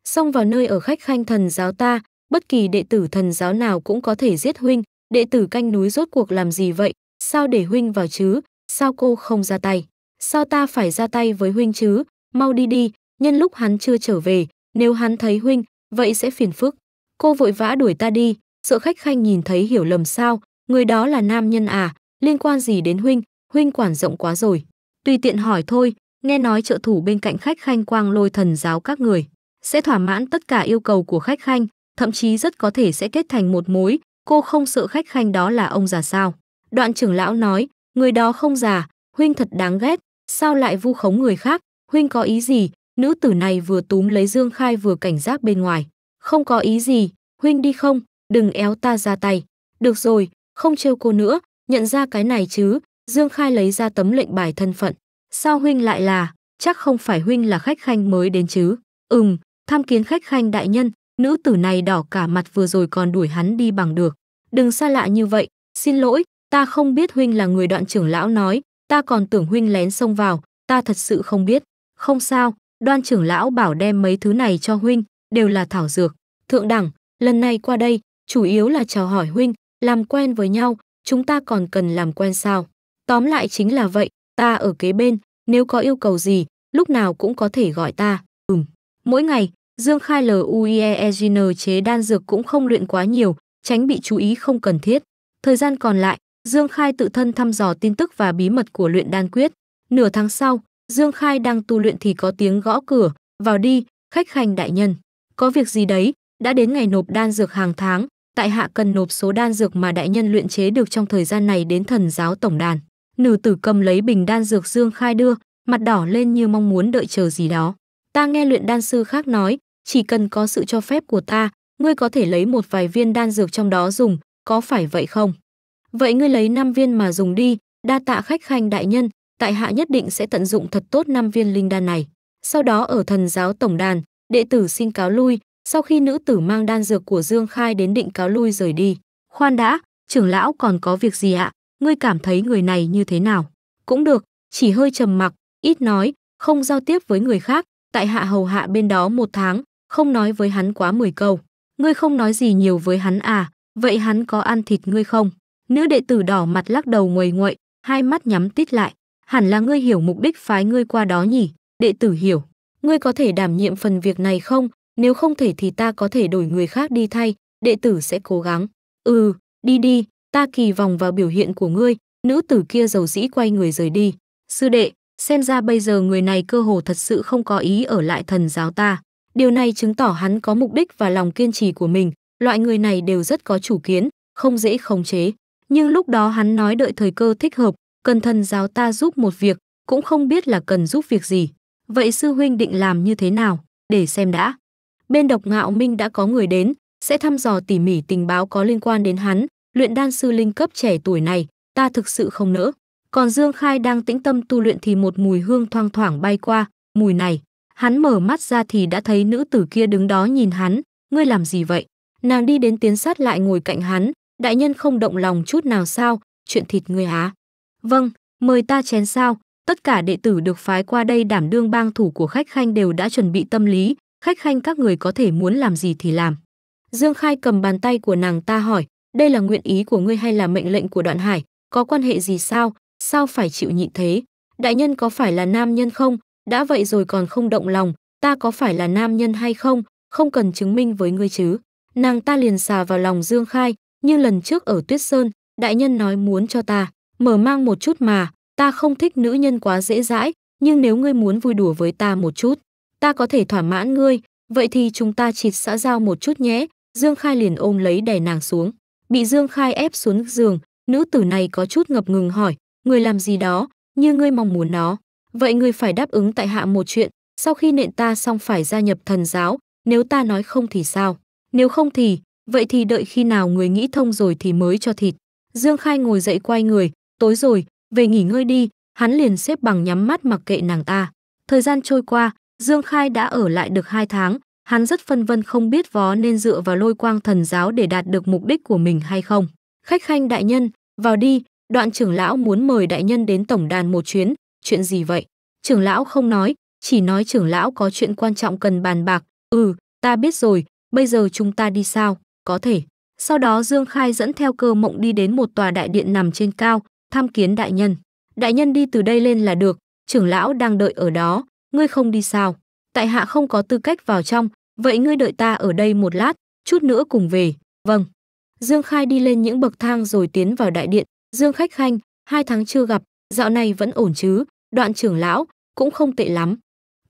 Xông vào nơi ở khách khanh thần giáo ta, bất kỳ đệ tử thần giáo nào cũng có thể giết huynh, đệ tử canh núi rốt cuộc làm gì vậy, sao để huynh vào chứ, sao cô không ra tay, sao ta phải ra tay với huynh chứ, mau đi đi, nhân lúc hắn chưa trở về, nếu hắn thấy huynh, vậy sẽ phiền phức. Cô vội vã đuổi ta đi, sợ khách khanh nhìn thấy hiểu lầm sao, người đó là nam nhân à, liên quan gì đến huynh, huynh quản rộng quá rồi. Tùy tiện hỏi thôi, nghe nói trợ thủ bên cạnh khách khanh quang lôi thần giáo các người, sẽ thỏa mãn tất cả yêu cầu của khách khanh, thậm chí rất có thể sẽ kết thành một mối, cô không sợ khách khanh đó là ông già sao. Đoạn trưởng lão nói, người đó không già, huynh thật đáng ghét, sao lại vu khống người khác, huynh có ý gì, Nữ tử này vừa túm lấy Dương Khai vừa cảnh giác bên ngoài. Không có ý gì, huynh đi không, đừng éo ta ra tay. Được rồi, không trêu cô nữa, nhận ra cái này chứ. Dương Khai lấy ra tấm lệnh bài thân phận. Sao huynh lại là, chắc không phải huynh là khách khanh mới đến chứ. Ừm, tham kiến khách khanh đại nhân, nữ tử này đỏ cả mặt vừa rồi còn đuổi hắn đi bằng được. Đừng xa lạ như vậy, xin lỗi, ta không biết huynh là người đoạn trưởng lão nói, ta còn tưởng huynh lén xông vào, ta thật sự không biết. Không sao, Đoan trưởng lão bảo đem mấy thứ này cho huynh, đều là thảo dược. Thượng đẳng, lần này qua đây, chủ yếu là chào hỏi huynh, làm quen với nhau, chúng ta còn cần làm quen sao. Tóm lại chính là vậy, ta ở kế bên, nếu có yêu cầu gì, lúc nào cũng có thể gọi ta. Ừm. Mỗi ngày, Dương Khai LUIEEGN chế đan dược cũng không luyện quá nhiều, tránh bị chú ý không cần thiết. Thời gian còn lại, Dương Khai tự thân thăm dò tin tức và bí mật của luyện đan quyết. Nửa tháng sau, Dương Khai đang tu luyện thì có tiếng gõ cửa, vào đi, khách khanh đại nhân. Có việc gì đấy, đã đến ngày nộp đan dược hàng tháng, tại hạ cần nộp số đan dược mà đại nhân luyện chế được trong thời gian này đến thần giáo tổng đàn. Nữ tử cầm lấy bình đan dược Dương Khai đưa, mặt đỏ lên như mong muốn đợi chờ gì đó. Ta nghe luyện đan sư khác nói, chỉ cần có sự cho phép của ta, ngươi có thể lấy một vài viên đan dược trong đó dùng, có phải vậy không? Vậy ngươi lấy 5 viên mà dùng đi, đa tạ khách khanh đại nhân, tại hạ nhất định sẽ tận dụng thật tốt năm viên linh đan này. Sau đó ở thần giáo tổng đàn, đệ tử xin cáo lui, sau khi nữ tử mang đan dược của Dương Khai đến định cáo lui rời đi. Khoan đã, trưởng lão còn có việc gì ạ? Ngươi cảm thấy người này như thế nào? Cũng được, chỉ hơi trầm mặc, ít nói, không giao tiếp với người khác, tại hạ hầu hạ bên đó một tháng, không nói với hắn quá 10 câu. Ngươi không nói gì nhiều với hắn à, vậy hắn có ăn thịt ngươi không? Nữ đệ tử đỏ mặt lắc đầu nguầy nguậy, hai mắt nhắm tít lại hẳn là ngươi hiểu mục đích phái ngươi qua đó nhỉ, đệ tử hiểu. Ngươi có thể đảm nhiệm phần việc này không, nếu không thể thì ta có thể đổi người khác đi thay, đệ tử sẽ cố gắng. Ừ, đi đi, ta kỳ vọng vào biểu hiện của ngươi, nữ tử kia giàu dĩ quay người rời đi. Sư đệ, xem ra bây giờ người này cơ hồ thật sự không có ý ở lại thần giáo ta. Điều này chứng tỏ hắn có mục đích và lòng kiên trì của mình, loại người này đều rất có chủ kiến, không dễ khống chế. Nhưng lúc đó hắn nói đợi thời cơ thích hợp, cần thần giáo ta giúp một việc, cũng không biết là cần giúp việc gì. Vậy sư huynh định làm như thế nào, để xem đã. Bên độc ngạo minh đã có người đến, sẽ thăm dò tỉ mỉ tình báo có liên quan đến hắn, luyện đan sư linh cấp trẻ tuổi này, ta thực sự không nỡ. Còn Dương Khai đang tĩnh tâm tu luyện thì một mùi hương thoang thoảng bay qua, mùi này. Hắn mở mắt ra thì đã thấy nữ tử kia đứng đó nhìn hắn, ngươi làm gì vậy? Nàng đi đến tiến sát lại ngồi cạnh hắn, đại nhân không động lòng chút nào sao, chuyện thịt ngươi á. Vâng, mời ta chén sao, tất cả đệ tử được phái qua đây đảm đương bang thủ của khách khanh đều đã chuẩn bị tâm lý, khách khanh các người có thể muốn làm gì thì làm. Dương Khai cầm bàn tay của nàng ta hỏi, đây là nguyện ý của ngươi hay là mệnh lệnh của đoạn hải, có quan hệ gì sao, sao phải chịu nhị thế? Đại nhân có phải là nam nhân không? Đã vậy rồi còn không động lòng, ta có phải là nam nhân hay không? Không cần chứng minh với ngươi chứ. Nàng ta liền xà vào lòng Dương Khai, như lần trước ở Tuyết Sơn, đại nhân nói muốn cho ta mở mang một chút mà, ta không thích nữ nhân quá dễ dãi, nhưng nếu ngươi muốn vui đùa với ta một chút, ta có thể thỏa mãn ngươi, vậy thì chúng ta chịt xã giao một chút nhé. Dương Khai liền ôm lấy đè nàng xuống, bị Dương Khai ép xuống giường, nữ tử này có chút ngập ngừng hỏi, ngươi làm gì đó, như ngươi mong muốn nó. Vậy ngươi phải đáp ứng tại hạ một chuyện, sau khi nện ta xong phải gia nhập thần giáo, nếu ta nói không thì sao? Nếu không thì, vậy thì đợi khi nào người nghĩ thông rồi thì mới cho thịt. Dương Khai ngồi dậy quay người, tối rồi, về nghỉ ngơi đi, hắn liền xếp bằng nhắm mắt mặc kệ nàng ta. Thời gian trôi qua, Dương Khai đã ở lại được hai tháng, hắn rất phân vân không biết vó nên dựa vào lôi quang thần giáo để đạt được mục đích của mình hay không. Khách khanh đại nhân, vào đi, đoạn trưởng lão muốn mời đại nhân đến tổng đàn một chuyến, chuyện gì vậy? Trưởng lão không nói, chỉ nói trưởng lão có chuyện quan trọng cần bàn bạc, ừ, ta biết rồi, bây giờ chúng ta đi sao, có thể. Sau đó Dương Khai dẫn theo cơ mộng đi đến một tòa đại điện nằm trên cao, tham kiến đại nhân. Đại nhân đi từ đây lên là được, trưởng lão đang đợi ở đó, ngươi không đi sao? Tại hạ không có tư cách vào trong, vậy ngươi đợi ta ở đây một lát, chút nữa cùng về. Vâng. Dương Khai đi lên những bậc thang rồi tiến vào đại điện. Dương Khách Khanh, hai tháng chưa gặp, dạo này vẫn ổn chứ? Đoạn trưởng lão cũng không tệ lắm.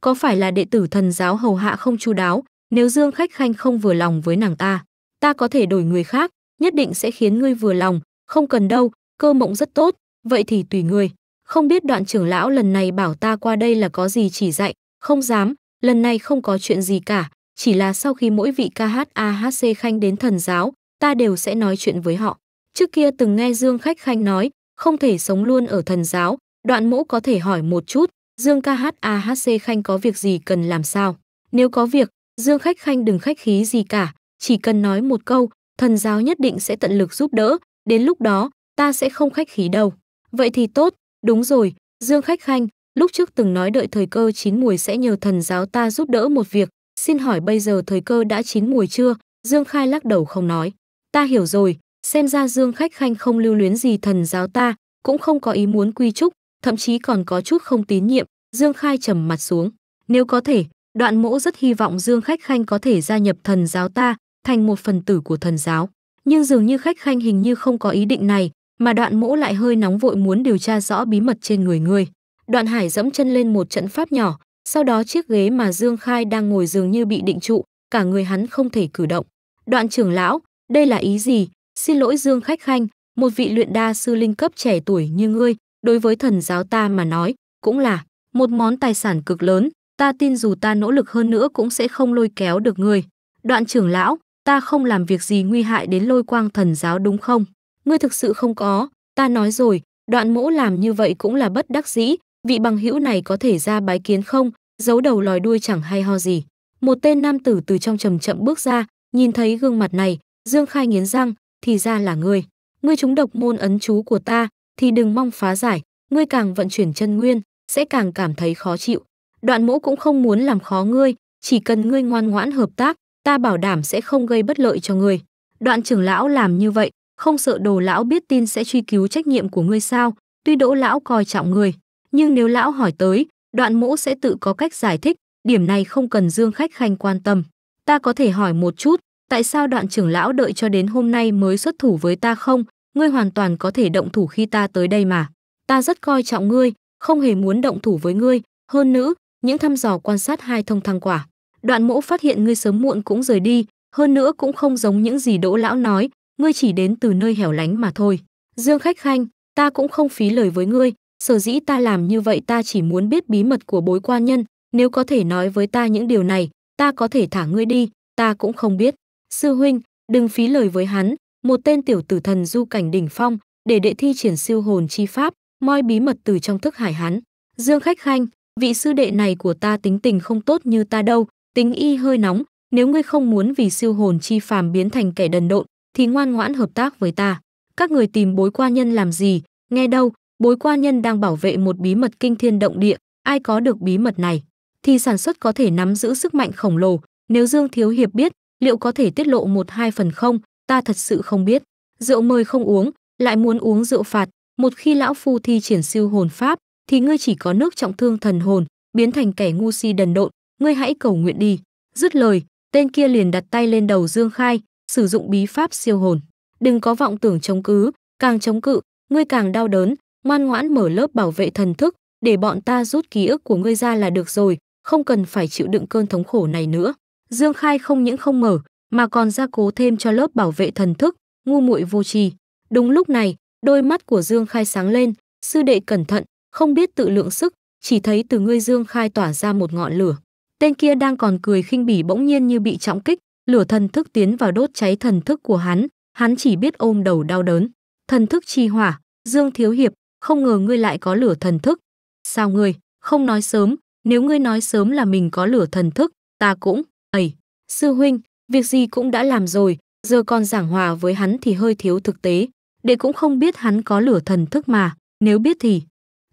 Có phải là đệ tử thần giáo hầu hạ không chu đáo? Nếu Dương Khách Khanh không vừa lòng với nàng ta, ta có thể đổi người khác, nhất định sẽ khiến ngươi vừa lòng. Không cần đâu, cơ mộng rất tốt, vậy thì tùy người. Không biết đoạn trưởng lão lần này bảo ta qua đây là có gì chỉ dạy, không dám, lần này không có chuyện gì cả, chỉ là sau khi mỗi vị KHAHC khanh đến thần giáo, ta đều sẽ nói chuyện với họ. Trước kia từng nghe Dương Khách Khanh nói, không thể sống luôn ở thần giáo, đoạn mũ có thể hỏi một chút, Dương KHAHC Khanh có việc gì cần làm sao? Nếu có việc, Dương Khách Khanh đừng khách khí gì cả, chỉ cần nói một câu, thần giáo nhất định sẽ tận lực giúp đỡ, đến lúc đó, ta sẽ không khách khí đâu. Vậy thì tốt, đúng rồi, Dương Khách Khanh, lúc trước từng nói đợi thời cơ chín mùi sẽ nhờ thần giáo ta giúp đỡ một việc, xin hỏi bây giờ thời cơ đã chín mùi chưa? Dương Khai lắc đầu không nói. Ta hiểu rồi, xem ra Dương Khách Khanh không lưu luyến gì thần giáo ta, cũng không có ý muốn quy trúc, thậm chí còn có chút không tín nhiệm, Dương Khai trầm mặt xuống. Nếu có thể, đoạn mỗ rất hy vọng Dương Khách Khanh có thể gia nhập thần giáo ta, thành một phần tử của thần giáo. Nhưng dường như Khách Khanh hình như không có ý định này, mà đoạn mũ lại hơi nóng vội muốn điều tra rõ bí mật trên người ngươi. Đoạn hải dẫm chân lên một trận pháp nhỏ, sau đó chiếc ghế mà Dương Khai đang ngồi dường như bị định trụ, cả người hắn không thể cử động. Đoạn trưởng lão, đây là ý gì? Xin lỗi Dương Khách Khanh, một vị luyện đa sư linh cấp trẻ tuổi như ngươi, đối với thần giáo ta mà nói, cũng là một món tài sản cực lớn, ta tin dù ta nỗ lực hơn nữa cũng sẽ không lôi kéo được ngươi. Đoạn trưởng lão, ta không làm việc gì nguy hại đến lôi quang thần giáo đúng không? ngươi thực sự không có, ta nói rồi, đoạn mỗ làm như vậy cũng là bất đắc dĩ, vị bằng hữu này có thể ra bái kiến không, giấu đầu lòi đuôi chẳng hay ho gì. Một tên nam tử từ trong trầm chậm bước ra, nhìn thấy gương mặt này, Dương Khai nghiến răng, thì ra là ngươi. Ngươi trúng độc môn ấn chú của ta, thì đừng mong phá giải, ngươi càng vận chuyển chân nguyên, sẽ càng cảm thấy khó chịu. Đoạn mỗ cũng không muốn làm khó ngươi, chỉ cần ngươi ngoan ngoãn hợp tác, ta bảo đảm sẽ không gây bất lợi cho ngươi. Đoạn trưởng lão làm như vậy, không sợ đồ lão biết tin sẽ truy cứu trách nhiệm của ngươi sao tuy đỗ lão coi trọng người nhưng nếu lão hỏi tới đoạn mỗ sẽ tự có cách giải thích điểm này không cần dương khách khanh quan tâm ta có thể hỏi một chút tại sao đoạn trưởng lão đợi cho đến hôm nay mới xuất thủ với ta không ngươi hoàn toàn có thể động thủ khi ta tới đây mà ta rất coi trọng ngươi không hề muốn động thủ với ngươi hơn nữa những thăm dò quan sát hai thông thăng quả đoạn mỗ phát hiện ngươi sớm muộn cũng rời đi hơn nữa cũng không giống những gì đỗ lão nói ngươi chỉ đến từ nơi hẻo lánh mà thôi. Dương Khách Khanh, ta cũng không phí lời với ngươi, sở dĩ ta làm như vậy ta chỉ muốn biết bí mật của bối quan nhân, nếu có thể nói với ta những điều này, ta có thể thả ngươi đi, ta cũng không biết. Sư huynh, đừng phí lời với hắn, một tên tiểu tử thần du cảnh đỉnh phong, để đệ thi triển siêu hồn chi pháp, moi bí mật từ trong thức hải hắn. Dương Khách Khanh, vị sư đệ này của ta tính tình không tốt như ta đâu, tính y hơi nóng, nếu ngươi không muốn vì siêu hồn chi phàm biến thành kẻ đần độn, thì ngoan ngoãn hợp tác với ta. Các người tìm bối quan nhân làm gì? Nghe đâu, bối quan nhân đang bảo vệ một bí mật kinh thiên động địa, ai có được bí mật này thì sản xuất có thể nắm giữ sức mạnh khổng lồ, nếu Dương Thiếu Hiệp biết, liệu có thể tiết lộ một hai phần không, ta thật sự không biết. Rượu mời không uống, lại muốn uống rượu phạt, một khi lão phu thi triển siêu hồn pháp, thì ngươi chỉ có nước trọng thương thần hồn, biến thành kẻ ngu si đần độn, ngươi hãy cầu nguyện đi. Dứt lời, tên kia liền đặt tay lên đầu Dương Khai, sử dụng bí pháp siêu hồn. Đừng có vọng tưởng chống cứ, càng chống cự, ngươi càng đau đớn, ngoan ngoãn mở lớp bảo vệ thần thức, để bọn ta rút ký ức của ngươi ra là được rồi, không cần phải chịu đựng cơn thống khổ này nữa. Dương Khai không những không mở, mà còn gia cố thêm cho lớp bảo vệ thần thức, ngu muội vô tri. Đúng lúc này, đôi mắt của Dương Khai sáng lên, sư đệ cẩn thận, không biết tự lượng sức, chỉ thấy từ ngươi Dương Khai tỏa ra một ngọn lửa. Tên kia đang còn cười khinh bỉ bỗng nhiên như bị trọng kích, Lửa thần thức tiến vào đốt cháy thần thức của hắn, hắn chỉ biết ôm đầu đau đớn. Thần thức chi hỏa, Dương Thiếu Hiệp, không ngờ ngươi lại có lửa thần thức. Sao ngươi, không nói sớm, nếu ngươi nói sớm là mình có lửa thần thức, ta cũng, ấy, sư huynh, việc gì cũng đã làm rồi, giờ còn giảng hòa với hắn thì hơi thiếu thực tế. Đệ cũng không biết hắn có lửa thần thức mà, nếu biết thì.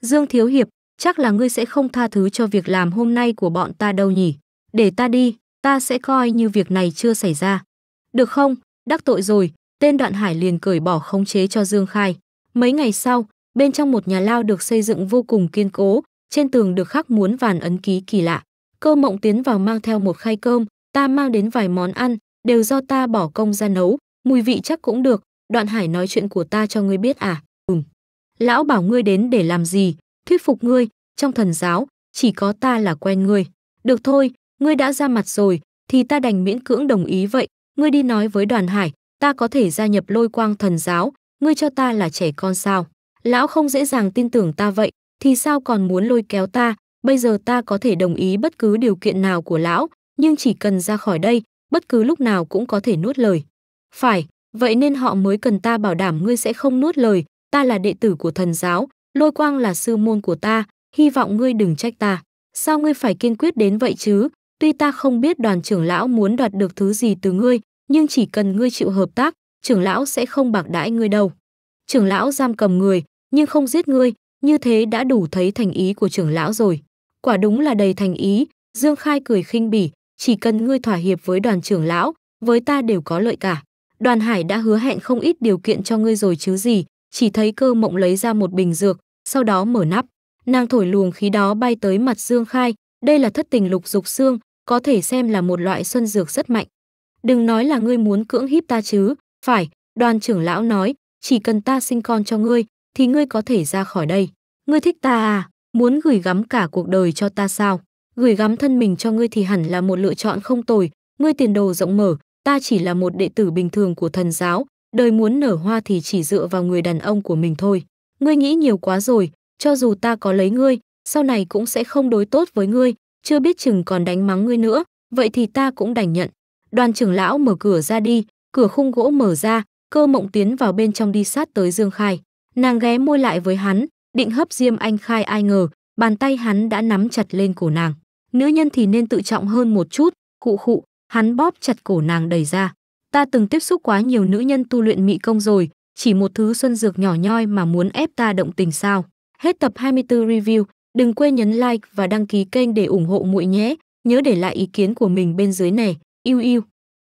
Dương Thiếu Hiệp, chắc là ngươi sẽ không tha thứ cho việc làm hôm nay của bọn ta đâu nhỉ. Để ta đi, ta sẽ coi như việc này chưa xảy ra. Được không? Đắc tội rồi, tên Đoạn Hải liền cởi bỏ khống chế cho Dương Khai. Mấy ngày sau, bên trong một nhà lao được xây dựng vô cùng kiên cố, trên tường được khắc muốn vàn ấn ký kỳ lạ. Cơ mộng tiến vào mang theo một khay cơm, ta mang đến vài món ăn, đều do ta bỏ công ra nấu, mùi vị chắc cũng được, Đoạn Hải nói chuyện của ta cho ngươi biết à? Ừm. Lão bảo ngươi đến để làm gì? Thuyết phục ngươi, trong thần giáo, chỉ có ta là quen ngươi. Được thôi, ngươi đã ra mặt rồi, thì ta đành miễn cưỡng đồng ý vậy, ngươi đi nói với đoàn hải, ta có thể gia nhập lôi quang thần giáo, ngươi cho ta là trẻ con sao. Lão không dễ dàng tin tưởng ta vậy, thì sao còn muốn lôi kéo ta, bây giờ ta có thể đồng ý bất cứ điều kiện nào của lão, nhưng chỉ cần ra khỏi đây, bất cứ lúc nào cũng có thể nuốt lời. Phải, vậy nên họ mới cần ta bảo đảm ngươi sẽ không nuốt lời, ta là đệ tử của thần giáo, lôi quang là sư môn của ta, hy vọng ngươi đừng trách ta. Sao ngươi phải kiên quyết đến vậy chứ, Tuy ta không biết đoàn trưởng lão muốn đoạt được thứ gì từ ngươi, nhưng chỉ cần ngươi chịu hợp tác, trưởng lão sẽ không bạc đãi ngươi đâu. Trưởng lão giam cầm người, nhưng không giết ngươi, như thế đã đủ thấy thành ý của trưởng lão rồi. Quả đúng là đầy thành ý, Dương Khai cười khinh bỉ, chỉ cần ngươi thỏa hiệp với đoàn trưởng lão, với ta đều có lợi cả. Đoàn Hải đã hứa hẹn không ít điều kiện cho ngươi rồi chứ gì, chỉ thấy cơ mộng lấy ra một bình dược, sau đó mở nắp. Nàng thổi luồng khí đó bay tới mặt Dương Khai, đây là thất tình lục dục xương, có thể xem là một loại xuân dược rất mạnh. Đừng nói là ngươi muốn cưỡng hiếp ta chứ, phải, đoàn trưởng lão nói, chỉ cần ta sinh con cho ngươi, thì ngươi có thể ra khỏi đây. Ngươi thích ta à, muốn gửi gắm cả cuộc đời cho ta sao? Gửi gắm thân mình cho ngươi thì hẳn là một lựa chọn không tồi, ngươi tiền đồ rộng mở, ta chỉ là một đệ tử bình thường của thần giáo, đời muốn nở hoa thì chỉ dựa vào người đàn ông của mình thôi. Ngươi nghĩ nhiều quá rồi, cho dù ta có lấy ngươi, sau này cũng sẽ không đối tốt với ngươi, chưa biết chừng còn đánh mắng ngươi nữa, vậy thì ta cũng đành nhận. Đoàn trưởng lão mở cửa ra đi, cửa khung gỗ mở ra, cơ mộng tiến vào bên trong đi sát tới Dương Khai. Nàng ghé môi lại với hắn, định hấp Diêm Anh Khai ai ngờ, bàn tay hắn đã nắm chặt lên cổ nàng. Nữ nhân thì nên tự trọng hơn một chút, cụ khụ, hắn bóp chặt cổ nàng đầy ra. Ta từng tiếp xúc quá nhiều nữ nhân tu luyện mị công rồi, chỉ một thứ xuân dược nhỏ nhoi mà muốn ép ta động tình sao. Hết tập 24 review, Đừng quên nhấn like và đăng ký kênh để ủng hộ muội nhé. Nhớ để lại ý kiến của mình bên dưới này. Yêu yêu.